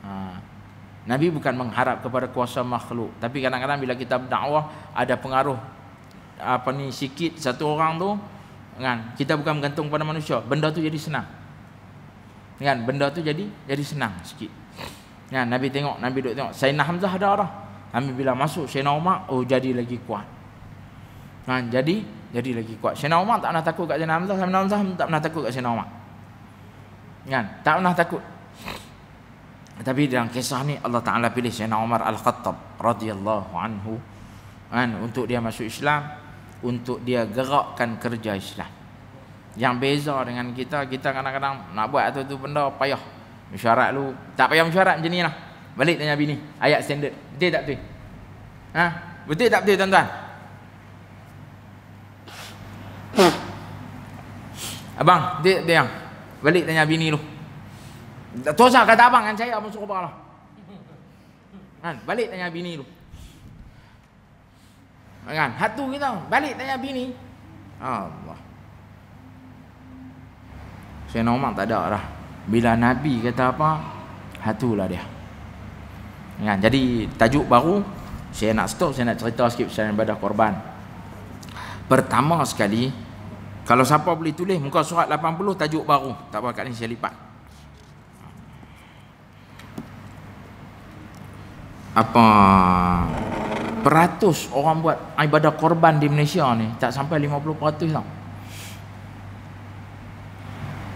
Ha. Nabi bukan mengharap kepada kuasa makhluk. Tapi kadang-kadang bila kita berdakwah, ada pengaruh apa ni sikit satu orang tu. Kan? Kita bukan menggantung pada manusia. Benda tu jadi senang. Kan? Benda tu jadi jadi senang sikit. Kan? Nabi tengok, Nabi duduk tengok. Sayyidina Hamzah ada dah. Tapi bila masuk Sayyidina Umar Oh jadi lagi kuat ha, Jadi Jadi lagi kuat Sayyidina Umar tak pernah takut kat Sayyidina Hamzah Sayyidina Hamzah tak pernah takut kat Sayyidina Umar kan? Tak pernah takut Tapi dalam kisah ni Allah Ta'ala pilih Sayyidina Umar Al-Khattab radhiyallahu anhu kan? Untuk dia masuk Islam Untuk dia gerakkan kerja Islam yang beza dengan kita kita kadang-kadang nak buat satu tu benda payah mesyuarat lu tak payah mesyuarat macam ni lah Balik tanya bini. Ayat standard. Betul tak betul? Ha? Betul tak betul tuan-tuan? Abang, dia dia. yang Balik tanya bini lu. Tak tahu sah kata abang kan saya abang suruh baralah. Kan, balik tanya bini lu. Kan, hatu kita. Balik tanya bini. Allah. Saya nak tak ada dah. Bila Nabi kata apa, hatulah dia. Kan? Jadi tajuk baru saya nak stop, saya nak cerita sikit pasal ibadah korban. Pertama sekali, kalau siapa boleh tulis muka surat 80 tajuk baru. Tak apa kat ni saya lipat. Apa peratus orang buat ibadah korban di Malaysia ni tak sampai 50% lah.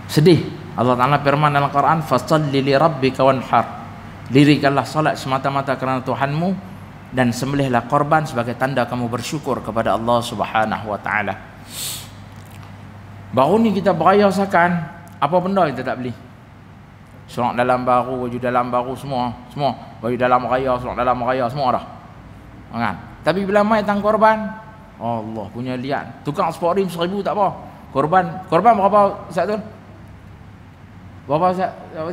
Sedih. Allah Taala firman dalam Quran, "Fasalli li kawan wanhar." Dirikanlah salat semata-mata kerana Tuhanmu dan sembelihlah korban sebagai tanda kamu bersyukur kepada Allah Subhanahu wa taala. Baru ni kita bayar zakat, apa benda kita tak beli? Surat dalam baru, baju dalam baru semua, semua. Baju dalam raya, surat dalam raya semua dah. Kan? Tapi bila mai tang korban, Allah punya lihat. Tukang sport rim 1000 tak apa. Korban, korban berapa Satu. Berapa Berapa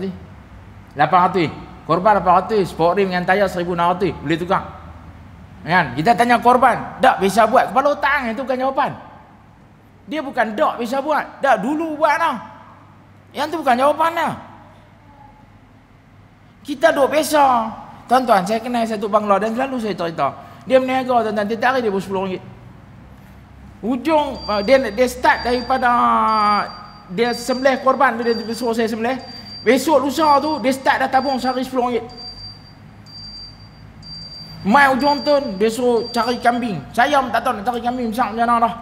tu? 800. Korban 800, sport rim dengan tayar 1600, boleh tukar. Kan? Kita tanya korban, tak bisa buat. Kepala otak itu bukan jawapan. Dia bukan tak bisa buat. Tak dulu buat lah. Yang tu bukan jawapan lah. Kita duk biasa. Tuan-tuan, saya kenal satu bangla dan selalu saya cerita. Dia meniaga tuan-tuan, tiap hari dia pun rm Ujung, eh, dia, dia start daripada dia sembelih korban, dia, dia suruh saya sembelih. Besok lusa tu dia start dah tabung sehari 10 ringgit. Mai ujung tu, dia suruh cari kambing. Saya pun tak tahu nak cari kambing macam mana dah.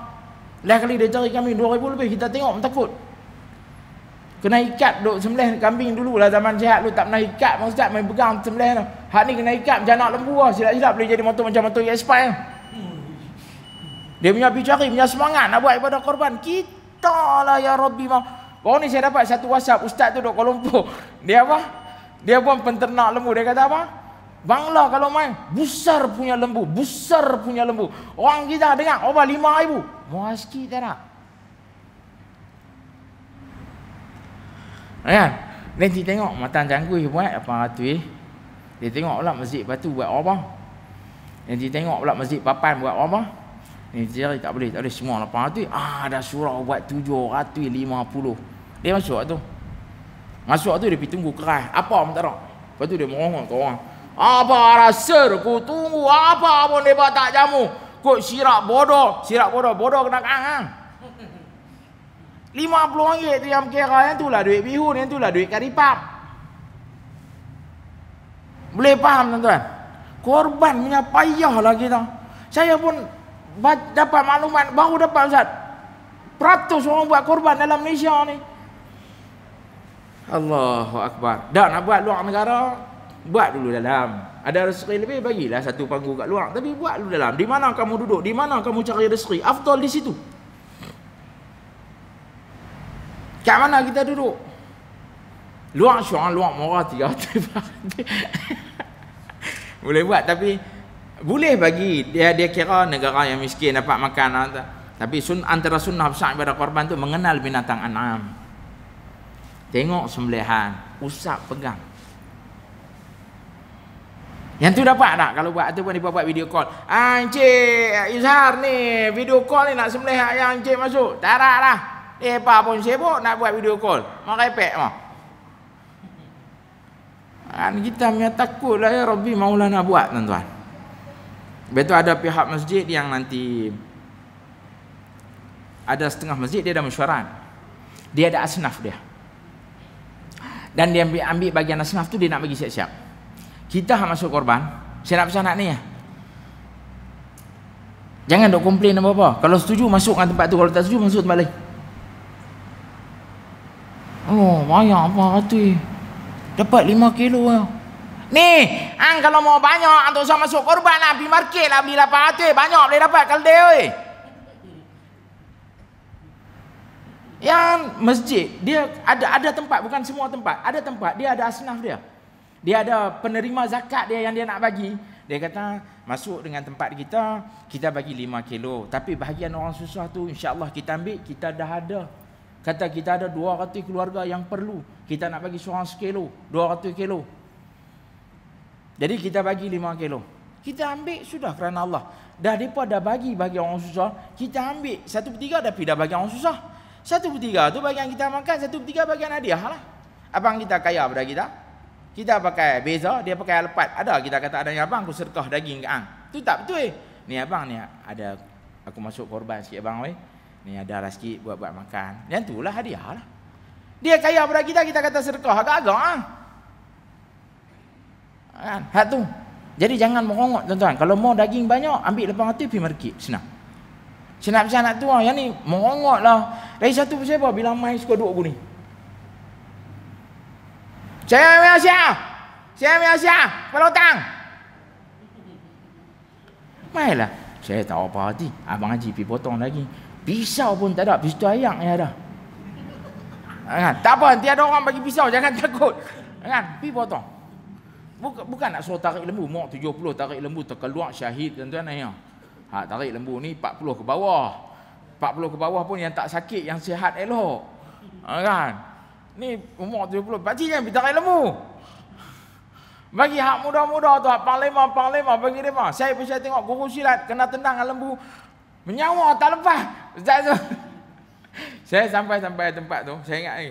Lain kali dia cari kambing 2000 lebih kita tengok takut. Kena ikat duk sembelih kambing dulu lah zaman sihat lu tak pernah ikat masa tak main pegang sembelih tu. Hak ni kena ikat macam anak lembu lah. Silap-silap boleh jadi motor macam motor expire. Dia punya bicara, punya semangat nak buat ibadah korban. Kita lah ya Rabbi mah. Baru ni saya dapat satu WhatsApp ustaz tu dok Kuala Lumpur. Dia apa? Dia pun penternak lembu. Dia kata apa? Bangla kalau main, besar punya lembu, besar punya lembu. Orang kita dengar, apa lima ribu? Muaski tak nak. Ya. Kan? Nanti tengok matang canggih buat apa tu eh. Dia tengok pula masjid batu buat apa. Nanti tengok pula masjid papan buat apa. Ini cari tak boleh, tak boleh semua lapang hati. Ah, ada surau buat tujuh ratus lima puluh. Dia masuk waktu tu. Masuk waktu tu dia pergi tunggu keras. Apa pun tak nak. Lepas tu dia merongong ke orang. Apa rasa ku tunggu apa pun dia tak jamu. Kut sirap bodoh. Sirap bodoh. Bodoh kena kang kan. Lima puluh ringgit tu yang kira. Yang tu lah duit bihun. Yang tu lah duit karipap. Boleh faham tuan-tuan? Korban punya payah lah kita. Saya pun dapat maklumat. Baru dapat Ustaz. Peratus orang buat korban dalam Malaysia ni. Allahu Akbar. Dah nak buat luar negara, buat dulu dalam. Ada rezeki lebih, bagilah satu panggung kat luar. Tapi buat dulu dalam. Di mana kamu duduk, di mana kamu cari rezeki. Afdal di situ. Kat mana kita duduk? Luar syurah, luar murah tiga Boleh buat tapi boleh bagi dia dia kira negara yang miskin dapat makan tapi sun antara sunnah besar ibadah korban tu mengenal binatang an'am Tengok sembelihan Usap pegang Yang tu dapat tak Kalau buat tu pun dia buat video call ah, Encik Izhar ni Video call ni nak sembelih yang encik masuk Tak nak lah Eh apa pun sibuk nak buat video call Mau repek mah ah, Kan kita punya takut lah ya Rabbi nak buat tuan-tuan Betul ada pihak masjid yang nanti ada setengah masjid dia ada mesyuarat. Dia ada asnaf dia dan dia ambil, ambil bagian asnaf tu dia nak bagi siap-siap kita hak masuk korban saya nak pesan nak ni ya jangan dok komplain apa apa kalau setuju masuk dengan tempat tu kalau tak setuju masuk tempat lain oh banyak apa tu? dapat 5 kilo ya. ni ang kalau mau banyak antum usah masuk korban lah pergi market lah beli 8 hati banyak boleh dapat kalau dia Yang masjid dia ada ada tempat bukan semua tempat. Ada tempat dia ada asnaf dia. Dia ada penerima zakat dia yang dia nak bagi. Dia kata masuk dengan tempat kita, kita bagi 5 kilo. Tapi bahagian orang susah tu insya-Allah kita ambil, kita dah ada. Kata kita ada 200 keluarga yang perlu. Kita nak bagi seorang 1 kilo, 200 kilo. Jadi kita bagi 5 kilo. Kita ambil sudah kerana Allah. Dah depa dah bagi bagi orang susah, kita ambil 1/3 dah pindah bagi orang susah. Satu per tiga tu bagian kita makan, satu per tiga bagian hadiah lah. Abang kita kaya pada kita. Kita pakai beza, dia pakai lepat. Ada kita kata ada yang abang aku serkah daging ke ang. Tu tak betul eh. Ni abang ni ada aku masuk korban sikit abang weh. Ni ada lah sikit buat-buat makan. Yang tu lah hadiah lah. Dia kaya pada kita, kita kata serkah agak-agak ah. Ha Hak tu. Jadi jangan merongok tuan-tuan. Kalau mau daging banyak, ambil lepas hati pergi market. Senang. Senap pesan anak ah, tua yang ni merongok lah. Lagi satu pun siapa bila main suka duduk aku ni. Saya ambil Asia. Saya ambil Asia. Kepala hutang. Mainlah. Saya tahu apa hati. Abang Haji pergi potong lagi. Pisau pun tak ada. Pisau ayak yang ada. Kan? Tak apa, nanti ada orang bagi pisau, jangan takut. Kan? Pergi potong. Bukan, bukan nak suruh tarik lembu, mok 70 tarik lembu, terkeluar syahid dan tuan ayah. Ha, tarik lembu ni 40 ke bawah. 40 ke bawah pun yang tak sakit, yang sihat elok. Ha, kan? Ni umur 70, pakcik jangan pergi tarik lembu. Bagi hak muda-muda tu, hak panglima, panglima, bagi dia mah. Saya pun saya tengok guru silat, kena tendang dengan lembu. Menyawa tak lepas. Ustaz tu. saya sampai-sampai tempat tu, saya ingat ni.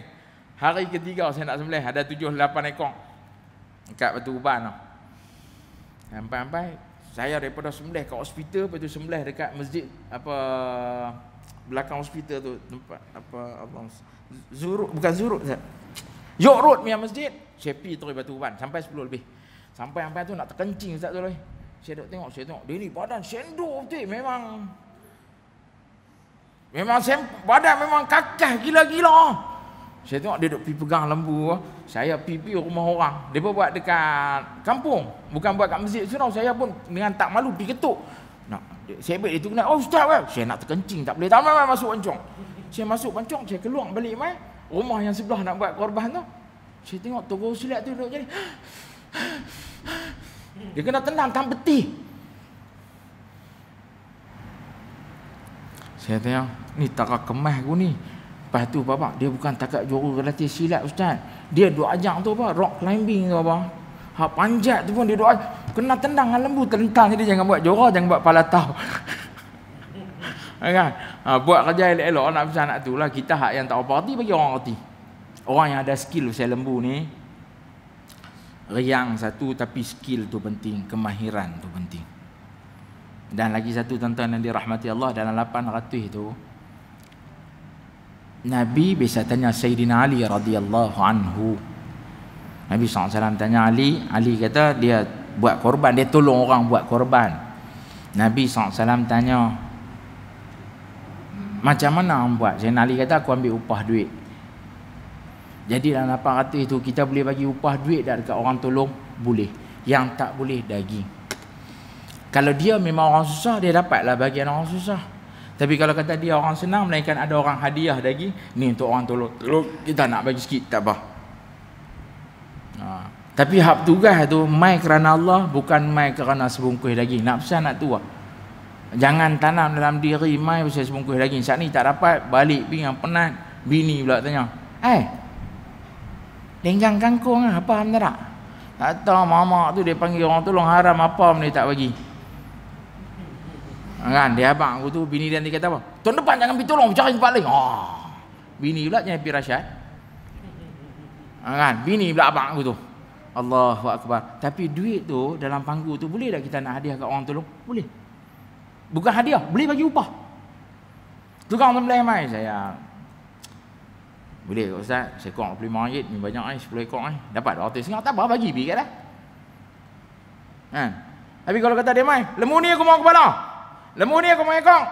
hari ketiga saya nak sembelih, ada tujuh lapan ekor. Dekat Batu Uban tu. Sampai-sampai, saya daripada sembelih kat hospital lepas tu sembelih dekat masjid apa belakang hospital tu tempat apa Allah zuruk bukan zuruk Ustaz York Road punya masjid Cepi terus batu ban sampai 10 lebih sampai sampai tu nak terkencing Ustaz tu lah saya duk tengok saya tengok dia ni badan sendok betul memang memang sem- badan memang kakah gila-gila saya tengok dia duduk pi pegang lembu. Saya pergi rumah orang. Dia buat dekat kampung. Bukan buat kat masjid surau. Saya pun dengan tak malu pergi ketuk. Nak, saya baik dia tengok. Oh ustaz. Eh. Saya nak terkencing. Tak boleh. Tak masuk pancong. Saya masuk pancong. Saya keluar balik. Mai. Rumah yang sebelah nak buat korban tu. Saya tengok toko silat tu duduk jadi. Dia kena tenang. Tak beti. Saya tengok. Ni tak kemah aku ni. Lepas tu bapa dia bukan takat juru latihan silat ustaz. Dia duk ajak tu apa? Rock climbing tu apa? Ha panjat tu pun dia duk kena tendang dengan lembu tentang dia jangan buat jorah jangan buat palatau. Ya kan? Ha, buat kerja elok-elok nak pesan nak tu lah kita hak yang tak apa hati bagi orang hati. Orang yang ada skill usai lembu ni riang satu tapi skill tu penting, kemahiran tu penting. Dan lagi satu tuan-tuan yang dirahmati Allah dalam 800 tu Nabi biasa tanya Sayyidina Ali radhiyallahu anhu. Nabi SAW tanya Ali, Ali kata dia buat korban, dia tolong orang buat korban. Nabi SAW tanya, macam mana orang buat? Sayyidina Ali kata, aku ambil upah duit. Jadi dalam 800 itu, kita boleh bagi upah duit dah dekat orang tolong? Boleh. Yang tak boleh, daging. Kalau dia memang orang susah, dia dapatlah bagian orang susah. Tapi kalau kata dia orang senang melainkan ada orang hadiah lagi, ni untuk orang tolong. Tolong kita nak bagi sikit tak apa. Ha. Tapi hak tugas tu mai kerana Allah bukan mai kerana sebungkus lagi. Nak pesan nak tua. Jangan tanam dalam diri mai pasal sebungkus lagi. Saat ni tak dapat balik pinggang penat, bini pula tanya. Eh. Lenggang kangkung ah, apa hendak? Tak tahu mamak tu dia panggil orang tolong haram apa ni tak bagi. Kan dia abang aku tu bini dia nanti kata apa? Tuan depan jangan pergi tolong cari tempat lain. Ha. Bini pula jangan pergi rasyat. Ha, kan bini pula abang aku tu. Allahu akbar. Tapi duit tu dalam panggung tu boleh tak kita nak hadiah kat orang tolong? Boleh. Bukan hadiah, boleh bagi upah. Tukang tu belah mai saya. Boleh ustaz, saya kurang 5 ringgit, ni banyak ni 10 ekor ni. Dapat 200 ringgit tak apa bagi pergi kat dah. Kan. Tapi kalau kata dia mai, lemu ni aku mau kepala. Lemu ni aku mau ekong,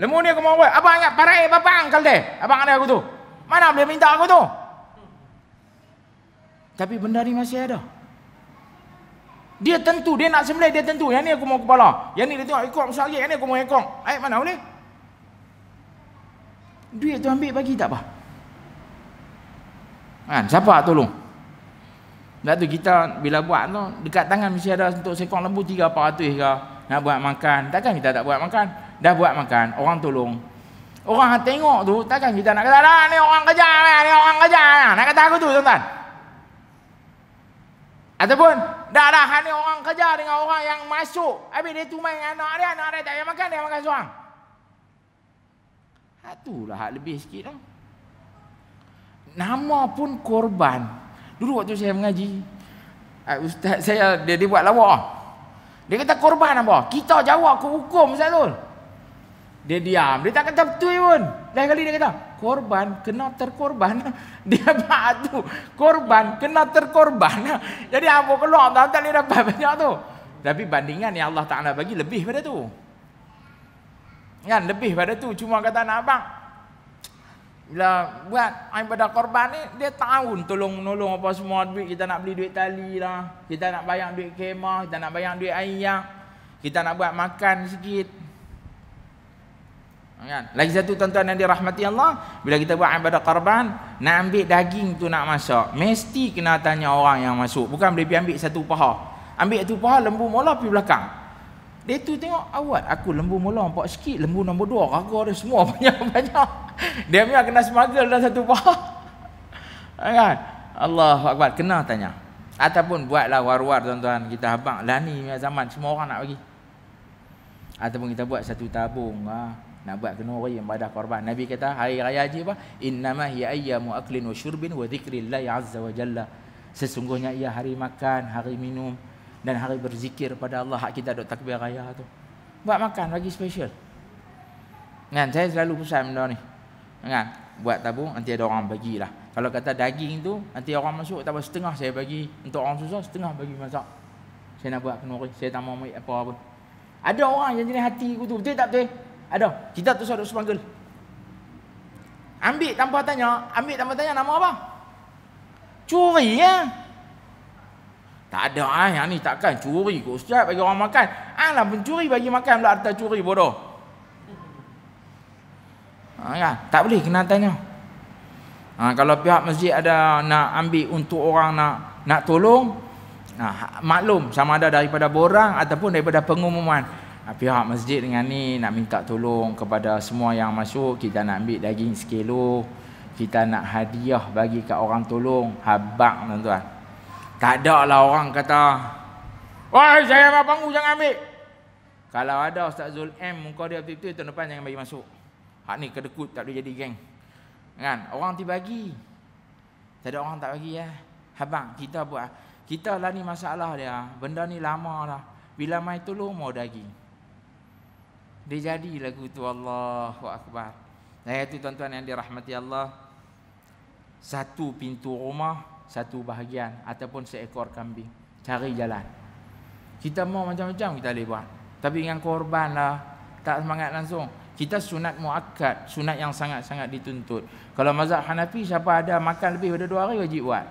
Lemu ni aku mengawal. Abang ingat parai bapak angkal deh. Abang ada aku tu. Mana boleh minta aku tu? Tapi benda ni masih ada. Dia tentu, dia nak sembelih, dia tentu. Yang ni aku mau kepala. Yang ni dia tengok, ikut aku Yang ni aku mau ekong. Ayat mana boleh? Duit tu ambil bagi tak apa? Kan, siapa tolong? Sebab tu kita bila buat tu, dekat tangan mesti ada untuk sekong lembu 300 ke nak buat makan. Takkan kita tak buat makan? Dah buat makan, orang tolong. Orang tengok tu, takkan kita nak kata, nah, ni orang kerja, nah, ni orang kerja. Nah. Nak kata aku tu, tuan-tuan. Ataupun, dah dah, ni orang kerja dengan orang yang masuk. Habis dia tu main anak dia, anak dia tak payah makan, dia makan seorang. Itulah hak lebih sikit. Lah. Nama pun korban. Dulu waktu saya mengaji, Ustaz saya, dia, dia buat lawak. Dia kata korban apa? Kita jawab aku hukum Ustaz Zul. Dia diam. Dia tak kata betul pun. Lain kali dia kata, korban kena terkorban. Dia pak tu. Korban kena terkorban. Jadi apa keluar tak boleh dapat banyak tu. Tapi bandingan yang Allah Ta'ala bagi lebih pada tu. Kan lebih pada tu. Cuma kata anak abang, bila buat pada korban ni dia tahun tolong nolong apa semua duit kita nak beli duit tali lah kita nak bayar duit kemah kita nak bayar duit ayam kita nak buat makan sikit kan? lagi satu tuan-tuan yang dirahmati Allah bila kita buat ibadah korban nak ambil daging tu nak masak mesti kena tanya orang yang masuk bukan boleh pergi ambil satu paha ambil satu paha lembu mula pergi belakang dia tu tengok awak aku lembu mula empat sikit, lembu nombor dua raga dia semua banyak-banyak. Dia punya kena smuggle dalam satu paha. Ya kan? Allahu akbar, kena tanya. Ataupun buatlah war-war tuan-tuan kita abang lah ni zaman semua orang nak bagi. Ataupun kita buat satu tabung ah. Nak buat kenuri yang badah korban. Nabi kata hari raya haji apa? Innama hiya ayyamu aklin wa syurbin wa dhikrillahi azza wa jalla. Sesungguhnya ia hari makan, hari minum, dan hari berzikir pada Allah hak kita duk takbir raya tu. Buat makan bagi special. Kan saya selalu pesan benda ni. Kan buat tabung nanti ada orang bagi lah. Kalau kata daging tu nanti orang masuk tak setengah saya bagi untuk orang susah setengah bagi masak. Saya nak buat kenuri, saya tak mau ambil apa apa. Ada orang yang jenis hati aku tu betul tak betul? Ada. Kita tu sudah sepanggil. Ambil tanpa tanya, ambil tanpa tanya nama apa? Curi ya. Eh? Tak ada ah yang ni takkan curi kot ustaz bagi orang makan. Ah lah, pencuri bagi makan pula harta curi bodoh. Ha, ya. tak boleh kena tanya. Ha, kalau pihak masjid ada nak ambil untuk orang nak nak tolong, ha, maklum sama ada daripada borang ataupun daripada pengumuman. Ha, pihak masjid dengan ni nak minta tolong kepada semua yang masuk, kita nak ambil daging sekilo, kita nak hadiah bagi kat orang tolong, habak tuan-tuan. Tak ada lah orang kata Wah saya nak panggu jangan ambil Kalau ada Ustaz Zul M Muka dia betul-betul tu depan jangan bagi masuk Hak ni kedekut tak boleh jadi geng Kan orang tiba bagi Tak ada orang tak bagi ya Habang kita buat Kita lah ni masalah dia Benda ni lama lah Bila mai tu lu mau daging Dia jadi lagu tu Allahu Akbar Saya tu tuan-tuan yang dirahmati Allah Satu pintu rumah satu bahagian ataupun seekor kambing. Cari jalan. Kita mau macam-macam kita boleh buat. Tapi dengan korban lah. Tak semangat langsung. Kita sunat muakkad. Sunat yang sangat-sangat dituntut. Kalau mazhab Hanafi siapa ada makan lebih daripada dua hari wajib buat.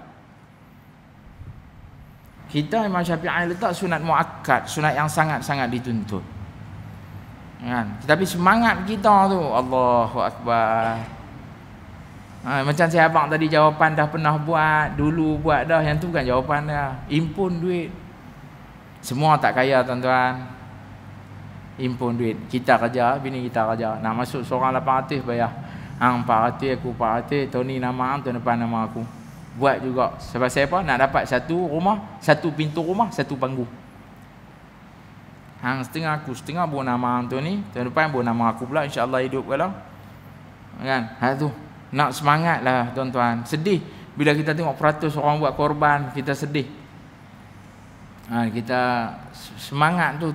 Kita Imam Syafi'i letak sunat muakkad. Sunat yang sangat-sangat dituntut. Kan? Tapi semangat kita tu Allahu Akbar. Ha, macam saya abang tadi jawapan dah pernah buat, dulu buat dah, yang tu bukan jawapan dia. Impun duit. Semua tak kaya tuan-tuan. Impun duit. Kita kerja, bini kita kerja. Nak masuk seorang 800 bayar. Hang 400, aku 400, Tony nama hang, tuan depan nama aku. Buat juga. Sebab saya apa? Nak dapat satu rumah, satu pintu rumah, satu panggung. Hang setengah aku, setengah buat nama hang tu ni. Tuan depan buat nama aku pula, insyaAllah hidup kalau. Kan? Ha tu. Nak semangat lah tuan-tuan Sedih bila kita tengok peratus orang buat korban Kita sedih ha, Kita semangat tu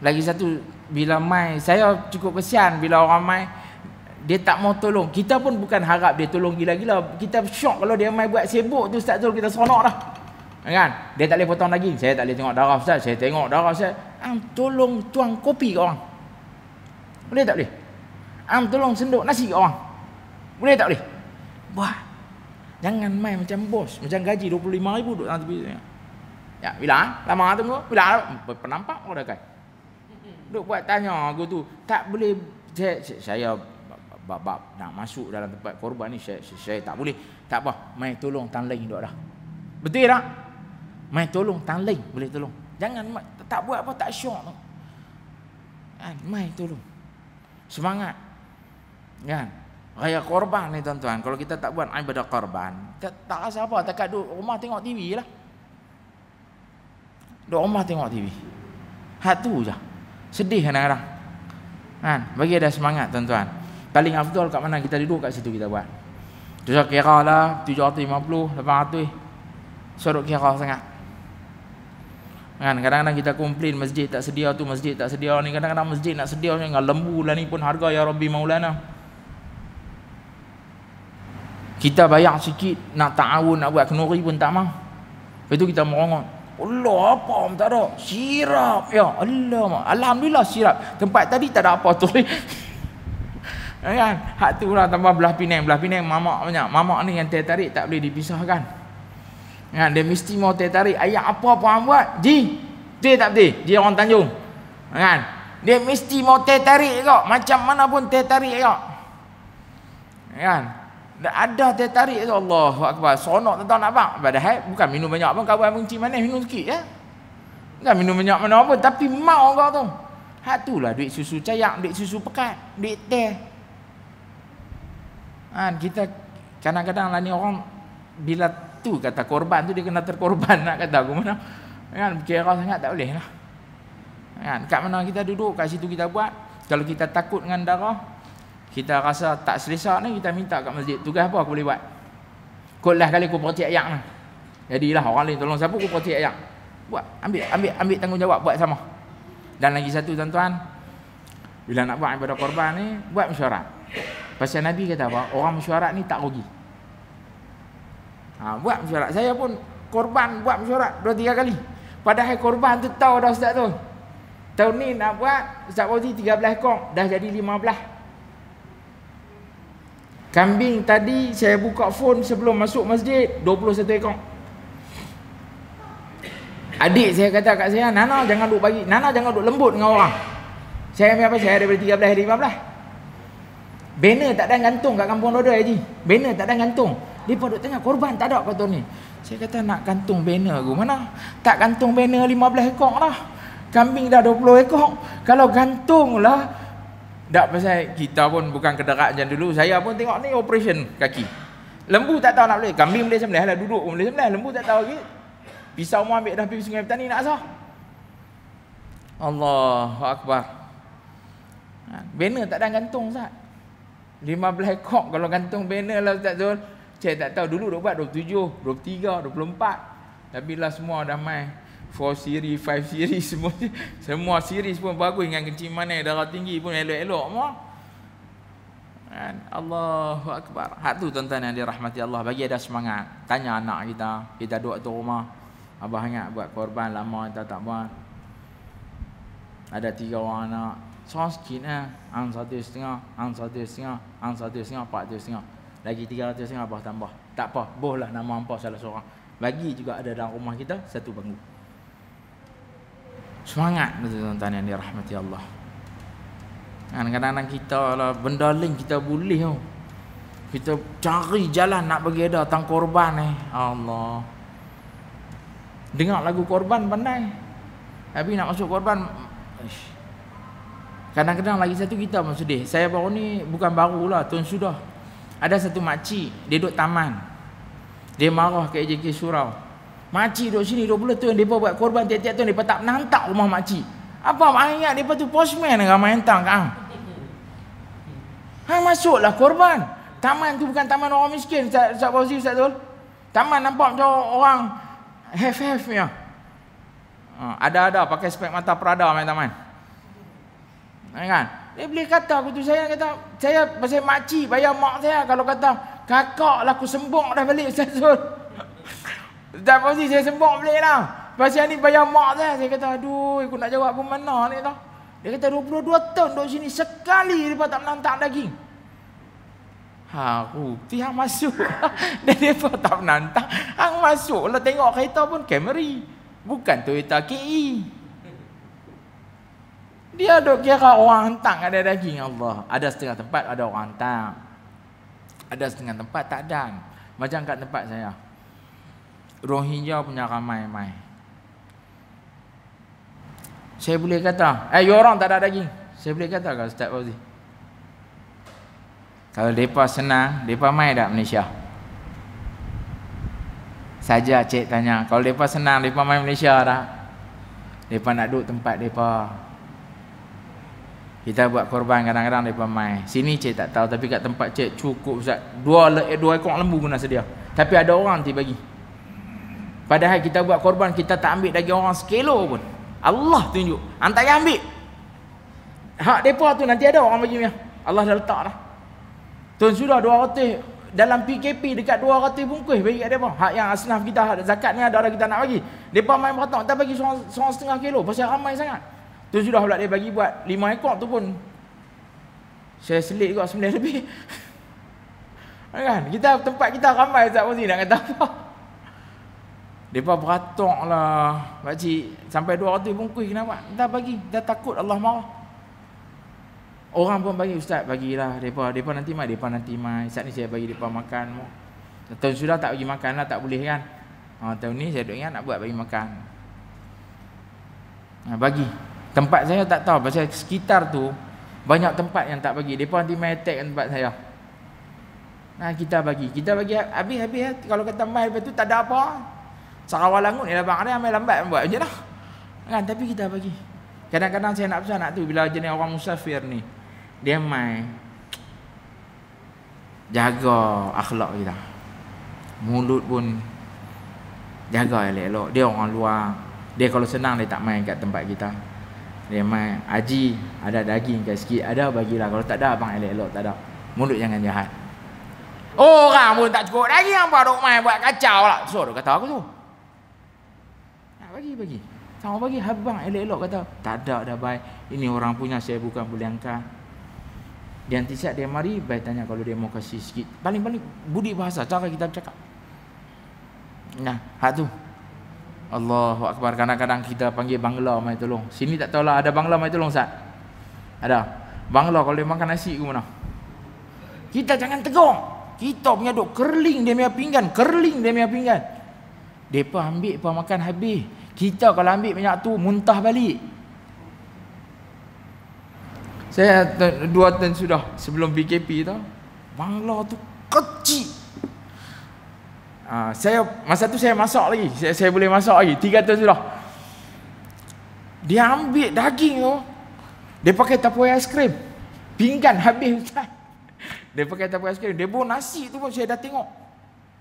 Lagi satu Bila mai Saya cukup kesian bila orang mai dia tak mau tolong. Kita pun bukan harap dia tolong gila-gila. Kita syok kalau dia mai buat sibuk tu Ustaz Zul kita seronok dah. Kan? Dia tak boleh potong lagi Saya tak boleh tengok darah Ustaz. Saya tengok darah Ustaz. Am tolong tuang kopi ke orang. Boleh tak boleh? Am tolong senduk nasi ke orang. Boleh tak boleh? Buat. Jangan main macam bos. Macam gaji RM25,000 duduk dalam tepi. Ya. ya, bila? Ah? Lama tu tunggu. Bila? Ah? Penampak orang kan? Duk buat tanya aku tu. Tak boleh. Saya, saya bab, bab, nak masuk dalam tempat korban ni. Saya, saya, saya tak boleh. Tak apa. Main tolong tan lain duduk dah. Betul tak? Main tolong tan lain boleh tolong. Jangan tak buat apa tak syok tu. Kan, mai tolong. Semangat. Kan? Ya raya korban ni tuan-tuan kalau kita tak buat ibadah korban tak, tak rasa apa tak duduk rumah tengok TV lah duduk rumah tengok TV tu je sedih kadang-kadang kan bagi ada semangat tuan-tuan paling afdol kat mana kita duduk kat situ kita buat tu so, kira lah 750 800 suruh kira sangat kan kadang-kadang kita komplain masjid tak sedia tu masjid tak sedia ni kadang-kadang masjid nak sedia dengan lembu lah ni pun harga ya Rabbi maulana kita bayar sikit nak ta'awun nak buat kenuri pun tak mahu. Lepas tu kita merongot. Allah apa pun tak ada. Sirap. Ya Allah. Alhamdulillah sirap. Tempat tadi tak ada apa tu. Ya kan? Hak tu lah tambah belah pinang. Belah pinang mamak punya. Mamak ni yang tertarik tak boleh dipisahkan. Ya kan? Dia mesti mau tertarik. Ayat apa pun buat. Ji. Betul tak betul? Dia orang Tanjung. Ya kan? Dia mesti mau tertarik juga. Macam mana pun tertarik juga. Kan? ada tertarik tarik tu Allahu akbar seronok tu tak nak bang padahal eh? bukan minum banyak pun kawan mengci manis minum sikit ya bukan minum banyak mana pun. tapi mau kau tu hak tulah duit susu cayak duit susu pekat duit teh ha, kita kadang-kadang lah ni orang bila tu kata korban tu dia kena terkorban nak kata aku mana kan kira sangat tak boleh lah kan kat mana kita duduk kat situ kita buat kalau kita takut dengan darah kita rasa tak selesa ni kita minta kat masjid tugas apa aku boleh buat kot lah kali aku perhati ayak ni jadilah orang lain tolong siapa aku perhati ayak buat ambil ambil ambil tanggungjawab buat sama dan lagi satu tuan-tuan bila nak buat ibadah korban ni buat mesyuarat pasal Nabi kata apa orang mesyuarat ni tak rugi ha, buat mesyuarat saya pun korban buat mesyuarat dua tiga kali padahal korban tu tahu dah ustaz tu tahun ni nak buat ustaz Fauzi 13 kong dah jadi 15 Kambing tadi saya buka phone sebelum masuk masjid 21 ekor Adik saya kata kat saya Nana jangan duk bagi Nana jangan duk lembut dengan orang Saya ambil apa? Saya daripada 13 hari 15 Banner tak ada gantung kat kampung Roda Haji Banner tak ada gantung Dia pun duk tengah korban tak ada kata ni Saya kata nak gantung banner aku mana Tak gantung banner 15 ekor lah Kambing dah 20 ekor Kalau gantung lah tak pasal kita pun bukan kederak macam dulu. Saya pun tengok ni operation kaki. Lembu tak tahu nak boleh. Kambing boleh sembelih lah. Duduk pun boleh sembelih. Lembu tak tahu lagi. Pisau mu ambil dah pergi sungai petani nak sah. Allahu Akbar. Ha, banner tak ada gantung Ustaz. 15 ekor kalau gantung banner lah tak Zul. Saya tak tahu dulu dok buat 27, 23, 24. Tapi lah semua dah mai. Four series, five series semua semua series pun bagus dengan kencing mana darah tinggi pun elok-elok semua. Kan? Allahu akbar. Hak tu tuan-tuan yang dirahmati Allah bagi ada semangat. Tanya anak kita, kita duduk tu rumah. Abah ingat buat korban lama kita tak buat. Ada tiga orang anak. Seorang sikit eh. Ang satu setengah, ang satu setengah, ang satu setengah, empat satu setengah. Lagi tiga ratus setengah abah tambah. Tak apa, bolehlah nama hampa salah seorang. Bagi juga ada dalam rumah kita, satu bangun semangat betul tuan-tuan yang dirahmati Allah kan, kadang-kadang kita lah benda lain kita boleh tau kita cari jalan nak bagi ada tang korban ni eh. Allah dengar lagu korban pandai tapi nak masuk korban kadang-kadang lagi satu kita pun sedih saya baru ni bukan baru lah tuan sudah ada satu makcik dia duduk taman dia marah ke AJK Surau Makcik duduk sini 20 tuan Mereka buat korban tiap-tiap tuan Mereka tak menantak rumah makcik Apa ayat mereka tu postman ramai hentang kat Ang ha, masuklah korban Taman tu bukan taman orang miskin Ustaz Fauzi Ustaz Tol Taman nampak macam orang hef have punya ha, Ada-ada pakai spek mata perada main taman ha, kan? Dia boleh kata aku tu saya kata saya pasal makcik bayar mak saya kalau kata kakak lah aku sembuk dah balik Ustaz Zul. Tak pasti saya sebab balik lah. Pasal ni bayar mak saya. Saya kata, aduh, aku nak jawab pun mana ni tau. Dia kata, 22 tahun duduk sini. Sekali dia tak pernah hantar daging. Ha, aku tiang masuk. Dan dia pun tak pernah Hang masuk lah tengok kereta pun Camry. Bukan Toyota KE. Dia duk kira orang hantar ada daging Allah. Ada setengah tempat ada orang hantar. Ada setengah tempat tak ada. Macam kat tempat saya. Rohingya punya ramai mai Saya boleh kata, eh you orang tak ada daging. Saya boleh kata kalau Ustaz Fauzi. Kalau depa senang, depa mai tak Malaysia? Saja cik tanya, kalau depa senang, depa mai Malaysia dah. Depa nak duduk tempat depa. Kita buat korban kadang-kadang depa mai. Sini cik tak tahu tapi kat tempat cik cukup Ustaz. Dua eh, dua ekor lembu guna sedia. Tapi ada orang ti bagi. Padahal kita buat korban kita tak ambil daging orang sekilo pun. Allah tunjuk. Hang yang ambil. Hak depa tu nanti ada orang bagi dia. Allah dah letak dah. Tuan sudah 200 dalam PKP dekat 200 bungkus bagi kat depa. Hak yang asnaf kita hak zakat ni ada dah kita nak bagi. Depa main beratak tak bagi seorang, seorang setengah kilo pasal ramai sangat. Tuan sudah pula dia bagi buat 5 ekor tu pun saya selit juga sebenarnya lebih. kan? Kita tempat kita ramai Ustaz Fauzi nak kata apa? Mereka beratok lah Pakcik sampai 200 bungkus kenapa? Dah bagi, dah takut Allah marah Orang pun bagi ustaz bagilah Depa, depa nanti mai, depa nanti mai Saat ni saya bagi depa makan Tahun sudah tak bagi makan lah, tak boleh kan ha, Tahun ni saya duduk ingat nak buat bagi makan ha, Bagi Tempat saya tak tahu pasal sekitar tu Banyak tempat yang tak bagi Depa nanti mai attack kan tempat saya Nah kita bagi, kita bagi habis-habis ya. Kalau kata mai lepas tu tak ada apa Sarawak Langut ni lambang ni ambil lambat buat je lah. Kan? Tapi kita bagi. Kadang-kadang saya nak pesan nak tu bila jenis orang musafir ni. Dia main. jaga akhlak kita. Mulut pun jaga elok-elok. Dia orang luar. Dia kalau senang dia tak main kat tempat kita. Dia main haji, ada daging kat sikit, ada bagilah. Kalau tak ada abang elok-elok tak ada. Mulut jangan jahat. Oh, orang pun tak cukup daging apa duk main buat kacau lah. So, dia kata aku tu pagi bagi. Sama pagi habang elok-elok kata, tak ada dah bai. Ini orang punya saya bukan boleh angkat. Dia nanti siap dia mari, bai tanya kalau dia mau kasih sikit. Paling-paling budi bahasa cara kita bercakap. Nah, hak tu. Allahu akbar. Kadang-kadang kita panggil bangla mai tolong. Sini tak tahulah ada bangla mai tolong sat. Ada. Bangla kalau dia makan nasi ke mana? Kita jangan tegur. Kita punya duk kerling dia punya pinggan, kerling dia punya pinggan. Depa ambil pun makan habis. Kita kalau ambil minyak tu muntah balik. Saya dua tahun sudah sebelum PKP tu, bangla tu kecil. Uh, saya masa tu saya masak lagi. Saya, saya boleh masak lagi. Tiga tahun sudah. Dia ambil daging tu. Dia pakai tapoi aiskrim. Pinggan habis ustaz. Dia pakai tapoi aiskrim. Dia bawa nasi tu pun saya dah tengok.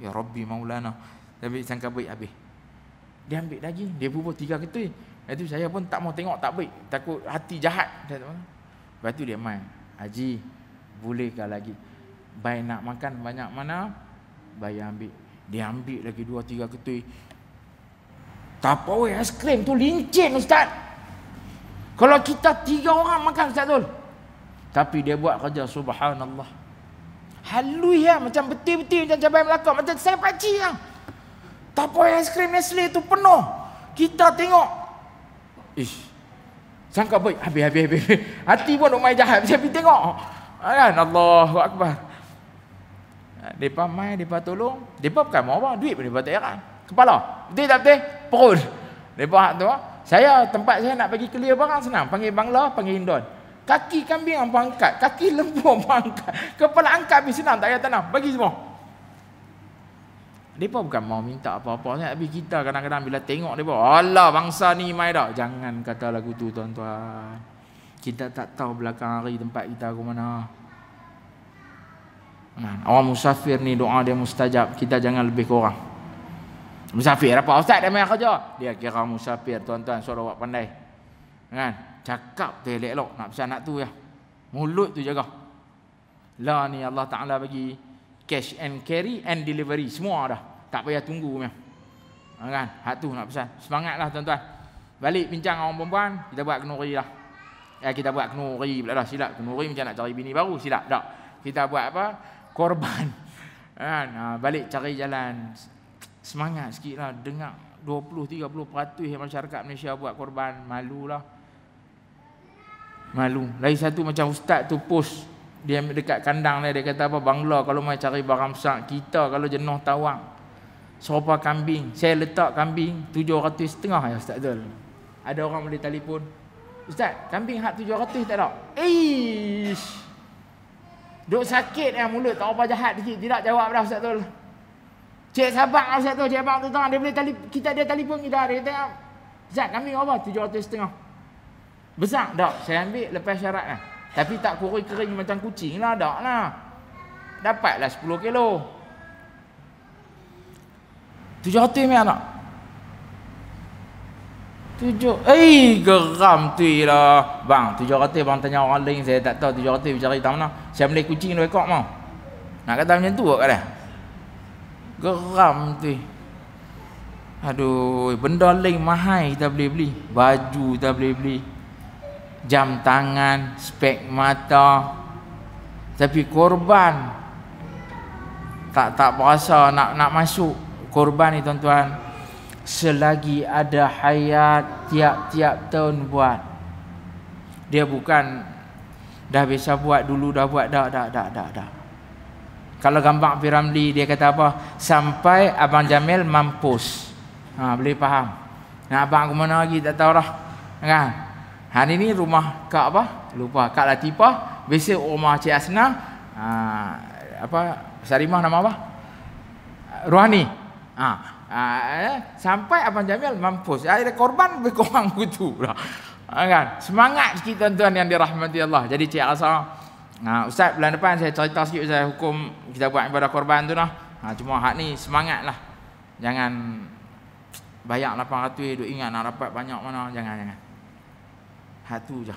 Ya Rabbi maulana. Tapi sangka baik habis. Dia ambil lagi, dia bubuh tiga ketul. Lepas tu saya pun tak mau tengok tak baik. Takut hati jahat. Lepas tu dia main. Haji, bolehkah lagi? Baik nak makan banyak mana? Bayar ambil. Dia ambil lagi dua tiga ketul. Tak apa es krim tu lincin Ustaz. Kalau kita tiga orang makan Ustaz Zul. Tapi dia buat kerja subhanallah. Halui ya, macam beti-beti macam cabai melakuk. Macam saya pakcik lah. Tapoi aiskrim Nestle tu penuh. Kita tengok. Ish. Sangka baik. Habis, habis, habis. Hati pun nak main jahat. Saya pergi tengok. Kan? Allah Akbar. Mereka main, mereka tolong. Mereka bukan mahu apa. Duit pun mereka tak heran. Kepala. Betul tak betul? Perut. Mereka hak tu. Ah. Saya tempat saya nak pergi clear barang senang. Panggil bangla, panggil indon. Kaki kambing apa angkat. Kaki lembu apa angkat. Kepala angkat habis senang. Tak payah tanam. Bagi semua. Mereka bukan mau minta apa-apa Tapi kita kadang-kadang bila tengok mereka Allah bangsa ni mai dah Jangan kata lagu tu tuan-tuan Kita tak tahu belakang hari tempat kita ke mana Orang musafir ni doa dia mustajab Kita jangan lebih kurang Musafir apa ustaz dia main kerja Dia kira musafir tuan-tuan suara buat pandai Kan Cakap tu elok-elok nak pesan nak tu ya Mulut tu jaga Lah ni Allah Ta'ala bagi cash and carry and delivery semua dah tak payah tunggu punya ha, kan hak tu nak pesan semangatlah tuan-tuan balik bincang orang perempuan kita buat kenuri lah eh, kita buat kenuri pula dah silap kenuri macam nak cari bini baru silap tak kita buat apa korban ha, kan ha, balik cari jalan semangat sikit lah dengar 20-30% masyarakat Malaysia buat korban malu lah, malu lagi satu macam ustaz tu post dia dekat kandang dia, dia kata apa bangla kalau mai cari barang besar kita kalau jenuh tawang serupa kambing saya letak kambing 700 setengah ya ustaz Zul ada orang boleh telefon ustaz kambing hak 700 tak ada ish duk sakit yang mulut tak apa jahat sikit tidak jawab dah ustaz Zul cik sabak lah, ustaz Zul cik abang tu tengah dia boleh telefon kita dia telefon kita dia kata ustaz kambing apa 700 setengah besar tak saya ambil lepas syaratlah. Eh. Tapi tak kurus kering macam kucing lah Tak lah Dapatlah 10 kilo 700 mil anak 7 Eh geram tu lah Bang 700 bang tanya orang lain Saya tak tahu 700 bicara hitam mana Saya beli kucing dua ekor mau Nak kata macam tu kat dia Geram tu Aduh Benda lain mahal kita boleh beli Baju kita boleh beli jam tangan, spek mata. Tapi korban tak tak berasa nak nak masuk korban ni tuan-tuan. Selagi ada hayat tiap-tiap tahun buat. Dia bukan dah biasa buat dulu dah buat dah dah dah dah dah. Kalau gambar firamli dia kata apa? Sampai Abang Jamil mampus. Ha, boleh faham. Nak abang ke mana lagi tak tahu lah Kan? Hari ni rumah Kak apa? Lupa. Kak Latifah. Biasa rumah Cik Asna. Uh, apa? Sarimah nama apa? Rohani. Ha. Uh, uh, sampai Abang Jamil mampus. Ah, ada korban lebih kurang begitu. Uh, ha, kan? Semangat sikit tuan-tuan yang dirahmati Allah. Jadi Cik Asna. Uh, Ustaz bulan depan saya cerita sikit saya hukum kita buat ibadah korban tu lah. Uh, cuma hak ni semangat lah. Jangan bayar 800 duit ingat nak dapat banyak mana. Jangan-jangan. Hatu je.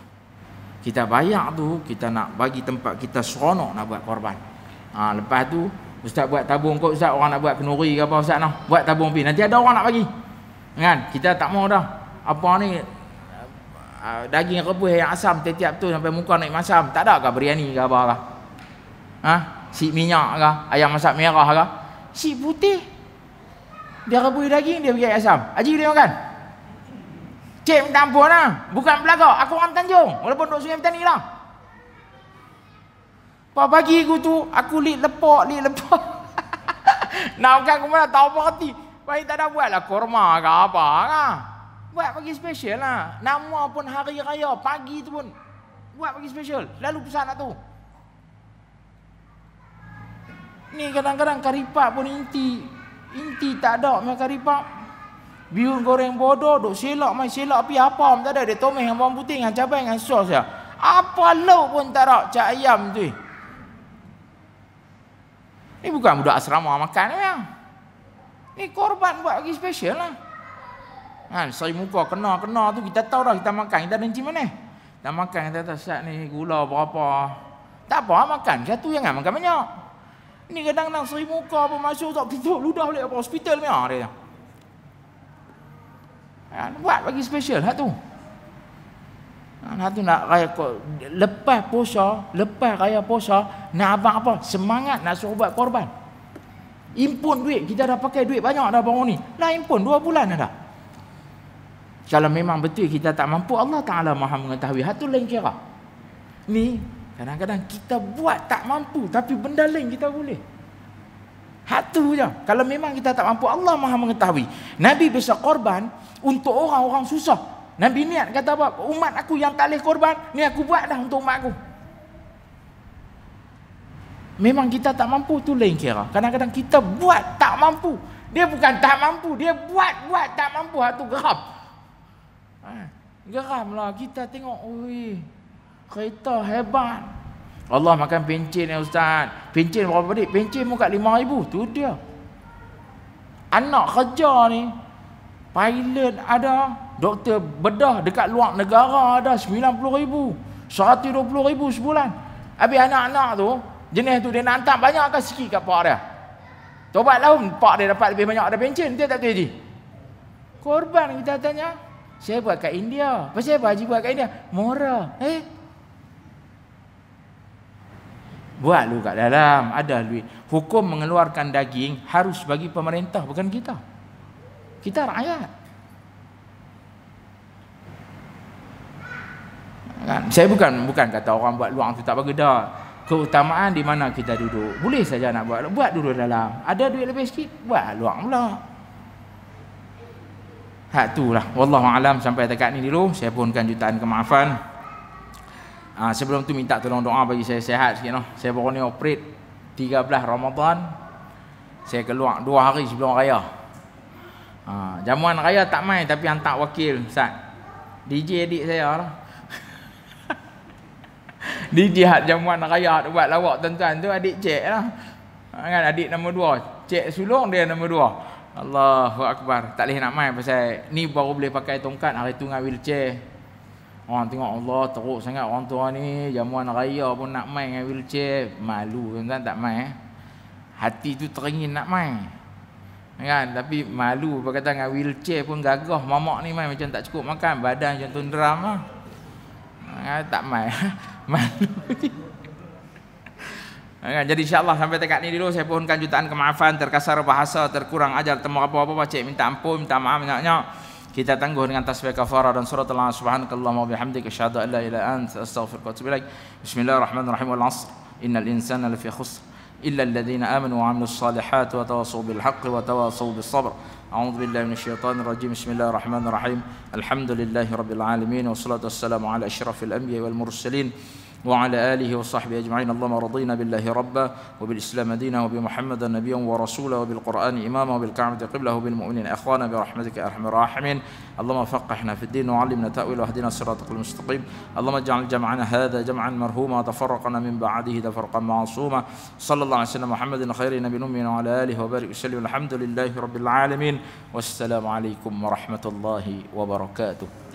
Kita bayar tu, kita nak bagi tempat kita seronok nak buat korban. Ha, lepas tu, ustaz buat tabung kot ustaz, orang nak buat kenuri ke apa ustaz noh. Buat tabung pergi, nanti ada orang nak bagi. Kan? Kita tak mau dah. Apa ni, eh, eh, daging rebus yang asam tiap-tiap tu sampai muka naik masam. Tak ada ke beriani, ke apa lah. Ha? Si minyak ke, ayam masak merah ke. Si putih. Dia rebus daging, dia pergi asam. Haji boleh makan? Cik minta ampun lah. Bukan belagak. Aku orang Tanjung. Walaupun duduk sungai petani lah. Pak pagi aku tu, aku lit lepak, lit lepak. Nak makan aku mana, tak apa hati. Baik tak ada buat lah korma ke apa lah. Buat pagi special lah. Nama pun hari raya, pagi tu pun. Buat pagi special. Lalu pesan lah tu. Ni kadang-kadang karipap pun inti. Inti tak ada punya karipap. Bihun goreng bodoh duk selak mai selak pi apa pun tak ada dia tomeh dengan bawang putih dengan cabai dengan sos dia. Ya. Apa lauk pun tak ada cak ayam tu. Ini bukan budak asrama makan ya. Ini korban buat lagi special lah. Kan ha, saya muka kena kena tu kita tahu dah kita makan kita benci mana. Kita makan kita tahu sat ni gula berapa. Tak apa makan satu jangan makan banyak. Ini kadang-kadang seri muka pun masuk tak tutup ludah balik apa hospital ni. Ha, dia. Ha, buat bagi special hak tu. Ha, tu nak raya lepas puasa, lepas raya puasa nak abang apa? Semangat nak suruh buat korban. Impun duit, kita dah pakai duit banyak dah baru ni. lah impun dua bulan dah. Kalau memang betul kita tak mampu, Allah Taala Maha mengetahui. hatu tu lain kira. Ni kadang-kadang kita buat tak mampu tapi benda lain kita boleh. Hak je. Kalau memang kita tak mampu, Allah Maha mengetahui. Nabi bisa korban, untuk orang-orang susah. Nabi niat kata apa? Umat aku yang tak boleh korban, ni aku buat dah untuk umat aku. Memang kita tak mampu tu lain kira. Kadang-kadang kita buat tak mampu. Dia bukan tak mampu, dia buat-buat tak mampu. Itu geram. Ha, geramlah kita tengok, ui, kereta hebat. Allah makan pencin ya Ustaz. Pencin berapa balik? Pencin pun kat RM5,000. Itu dia. Anak kerja ni, Pilot ada, doktor bedah dekat luar negara ada RM90,000, rm ribu sebulan. Habis anak-anak tu, jenis tu dia nak banyak atau sikit kat pak dia. Tobat lah, pak dia dapat lebih banyak ada pencen, dia tak tahu Haji. Korban kita tanya, saya buat kat India. Pasal apa Haji buat kat India? Murah. Eh? Buat lu kat dalam, ada duit. Hukum mengeluarkan daging harus bagi pemerintah, bukan kita. Kita rakyat. Kan? Saya bukan bukan kata orang buat luang tu tak bagus dah. Keutamaan di mana kita duduk. Boleh saja nak buat. Buat duduk dalam. Ada duit lebih sikit, buat luang pula. Hak tu lah. Wallahu alam sampai dekat ni dulu. Saya pun jutaan kemaafan. Ha, sebelum tu minta tolong doa bagi saya sehat sikit noh. Saya baru ni operate 13 Ramadan. Saya keluar 2 hari sebelum raya. Ha, jamuan raya tak main tapi hantar wakil Ustaz. DJ adik saya lah. DJ hat jamuan raya hat buat lawak tuan-tuan tu adik cek lah. Ha, kan adik nombor dua. Cek sulung dia nombor dua. Allahu Akbar. Tak boleh nak main pasal ni baru boleh pakai tongkat hari tu dengan wheelchair. Orang tengok Allah teruk sangat orang tua ni. Jamuan raya pun nak main dengan wheelchair. Malu tuan-tuan tak main. Eh? Hati tu teringin nak main kan tapi malu berkata dengan wheelchair pun gagah mamak ni mai macam tak cukup makan badan macam tundram lah ha, tak mai malu ha, kan? jadi insyaallah sampai tekad ni dulu saya pohonkan jutaan kemaafan terkasar bahasa terkurang ajar temu apa-apa pak minta ampun minta maaf banyak kita tangguh dengan tasbih kafarah dan surah Allah subhanakallah wa bihamdik asyhadu an la ilaha illa anta astaghfiruka wa atubu ilaik bismillahirrahmanirrahim wal 'asr innal insana lafi khusr إلا الذين آمنوا وعملوا الصالحات وتواصوا بالحق وتواصوا بالصبر أعوذ بالله من الشيطان الرجيم بسم الله الرحمن الرحيم الحمد لله رب العالمين والصلاة والسلام على أشرف الأنبياء والمرسلين وعلى آله وصحبه أجمعين اللهم رضينا بالله ربا وبالإسلام دينا وبمحمد نبيا ورسولا وبالقرآن إماما وبالكعبة قبله وبالمؤمنين أخوانا برحمتك أرحم الراحمين اللهم فقهنا في الدين وعلمنا تأويل واهدنا صراطك المستقيم اللهم اجعل جمعنا هذا جمعا مرهوما تفرقنا من بعده تفرقا معصوما صلى الله عليه وسلم محمد خير نبي أمنا وعلى آله وبارك وسلم الحمد لله رب العالمين والسلام عليكم ورحمة الله وبركاته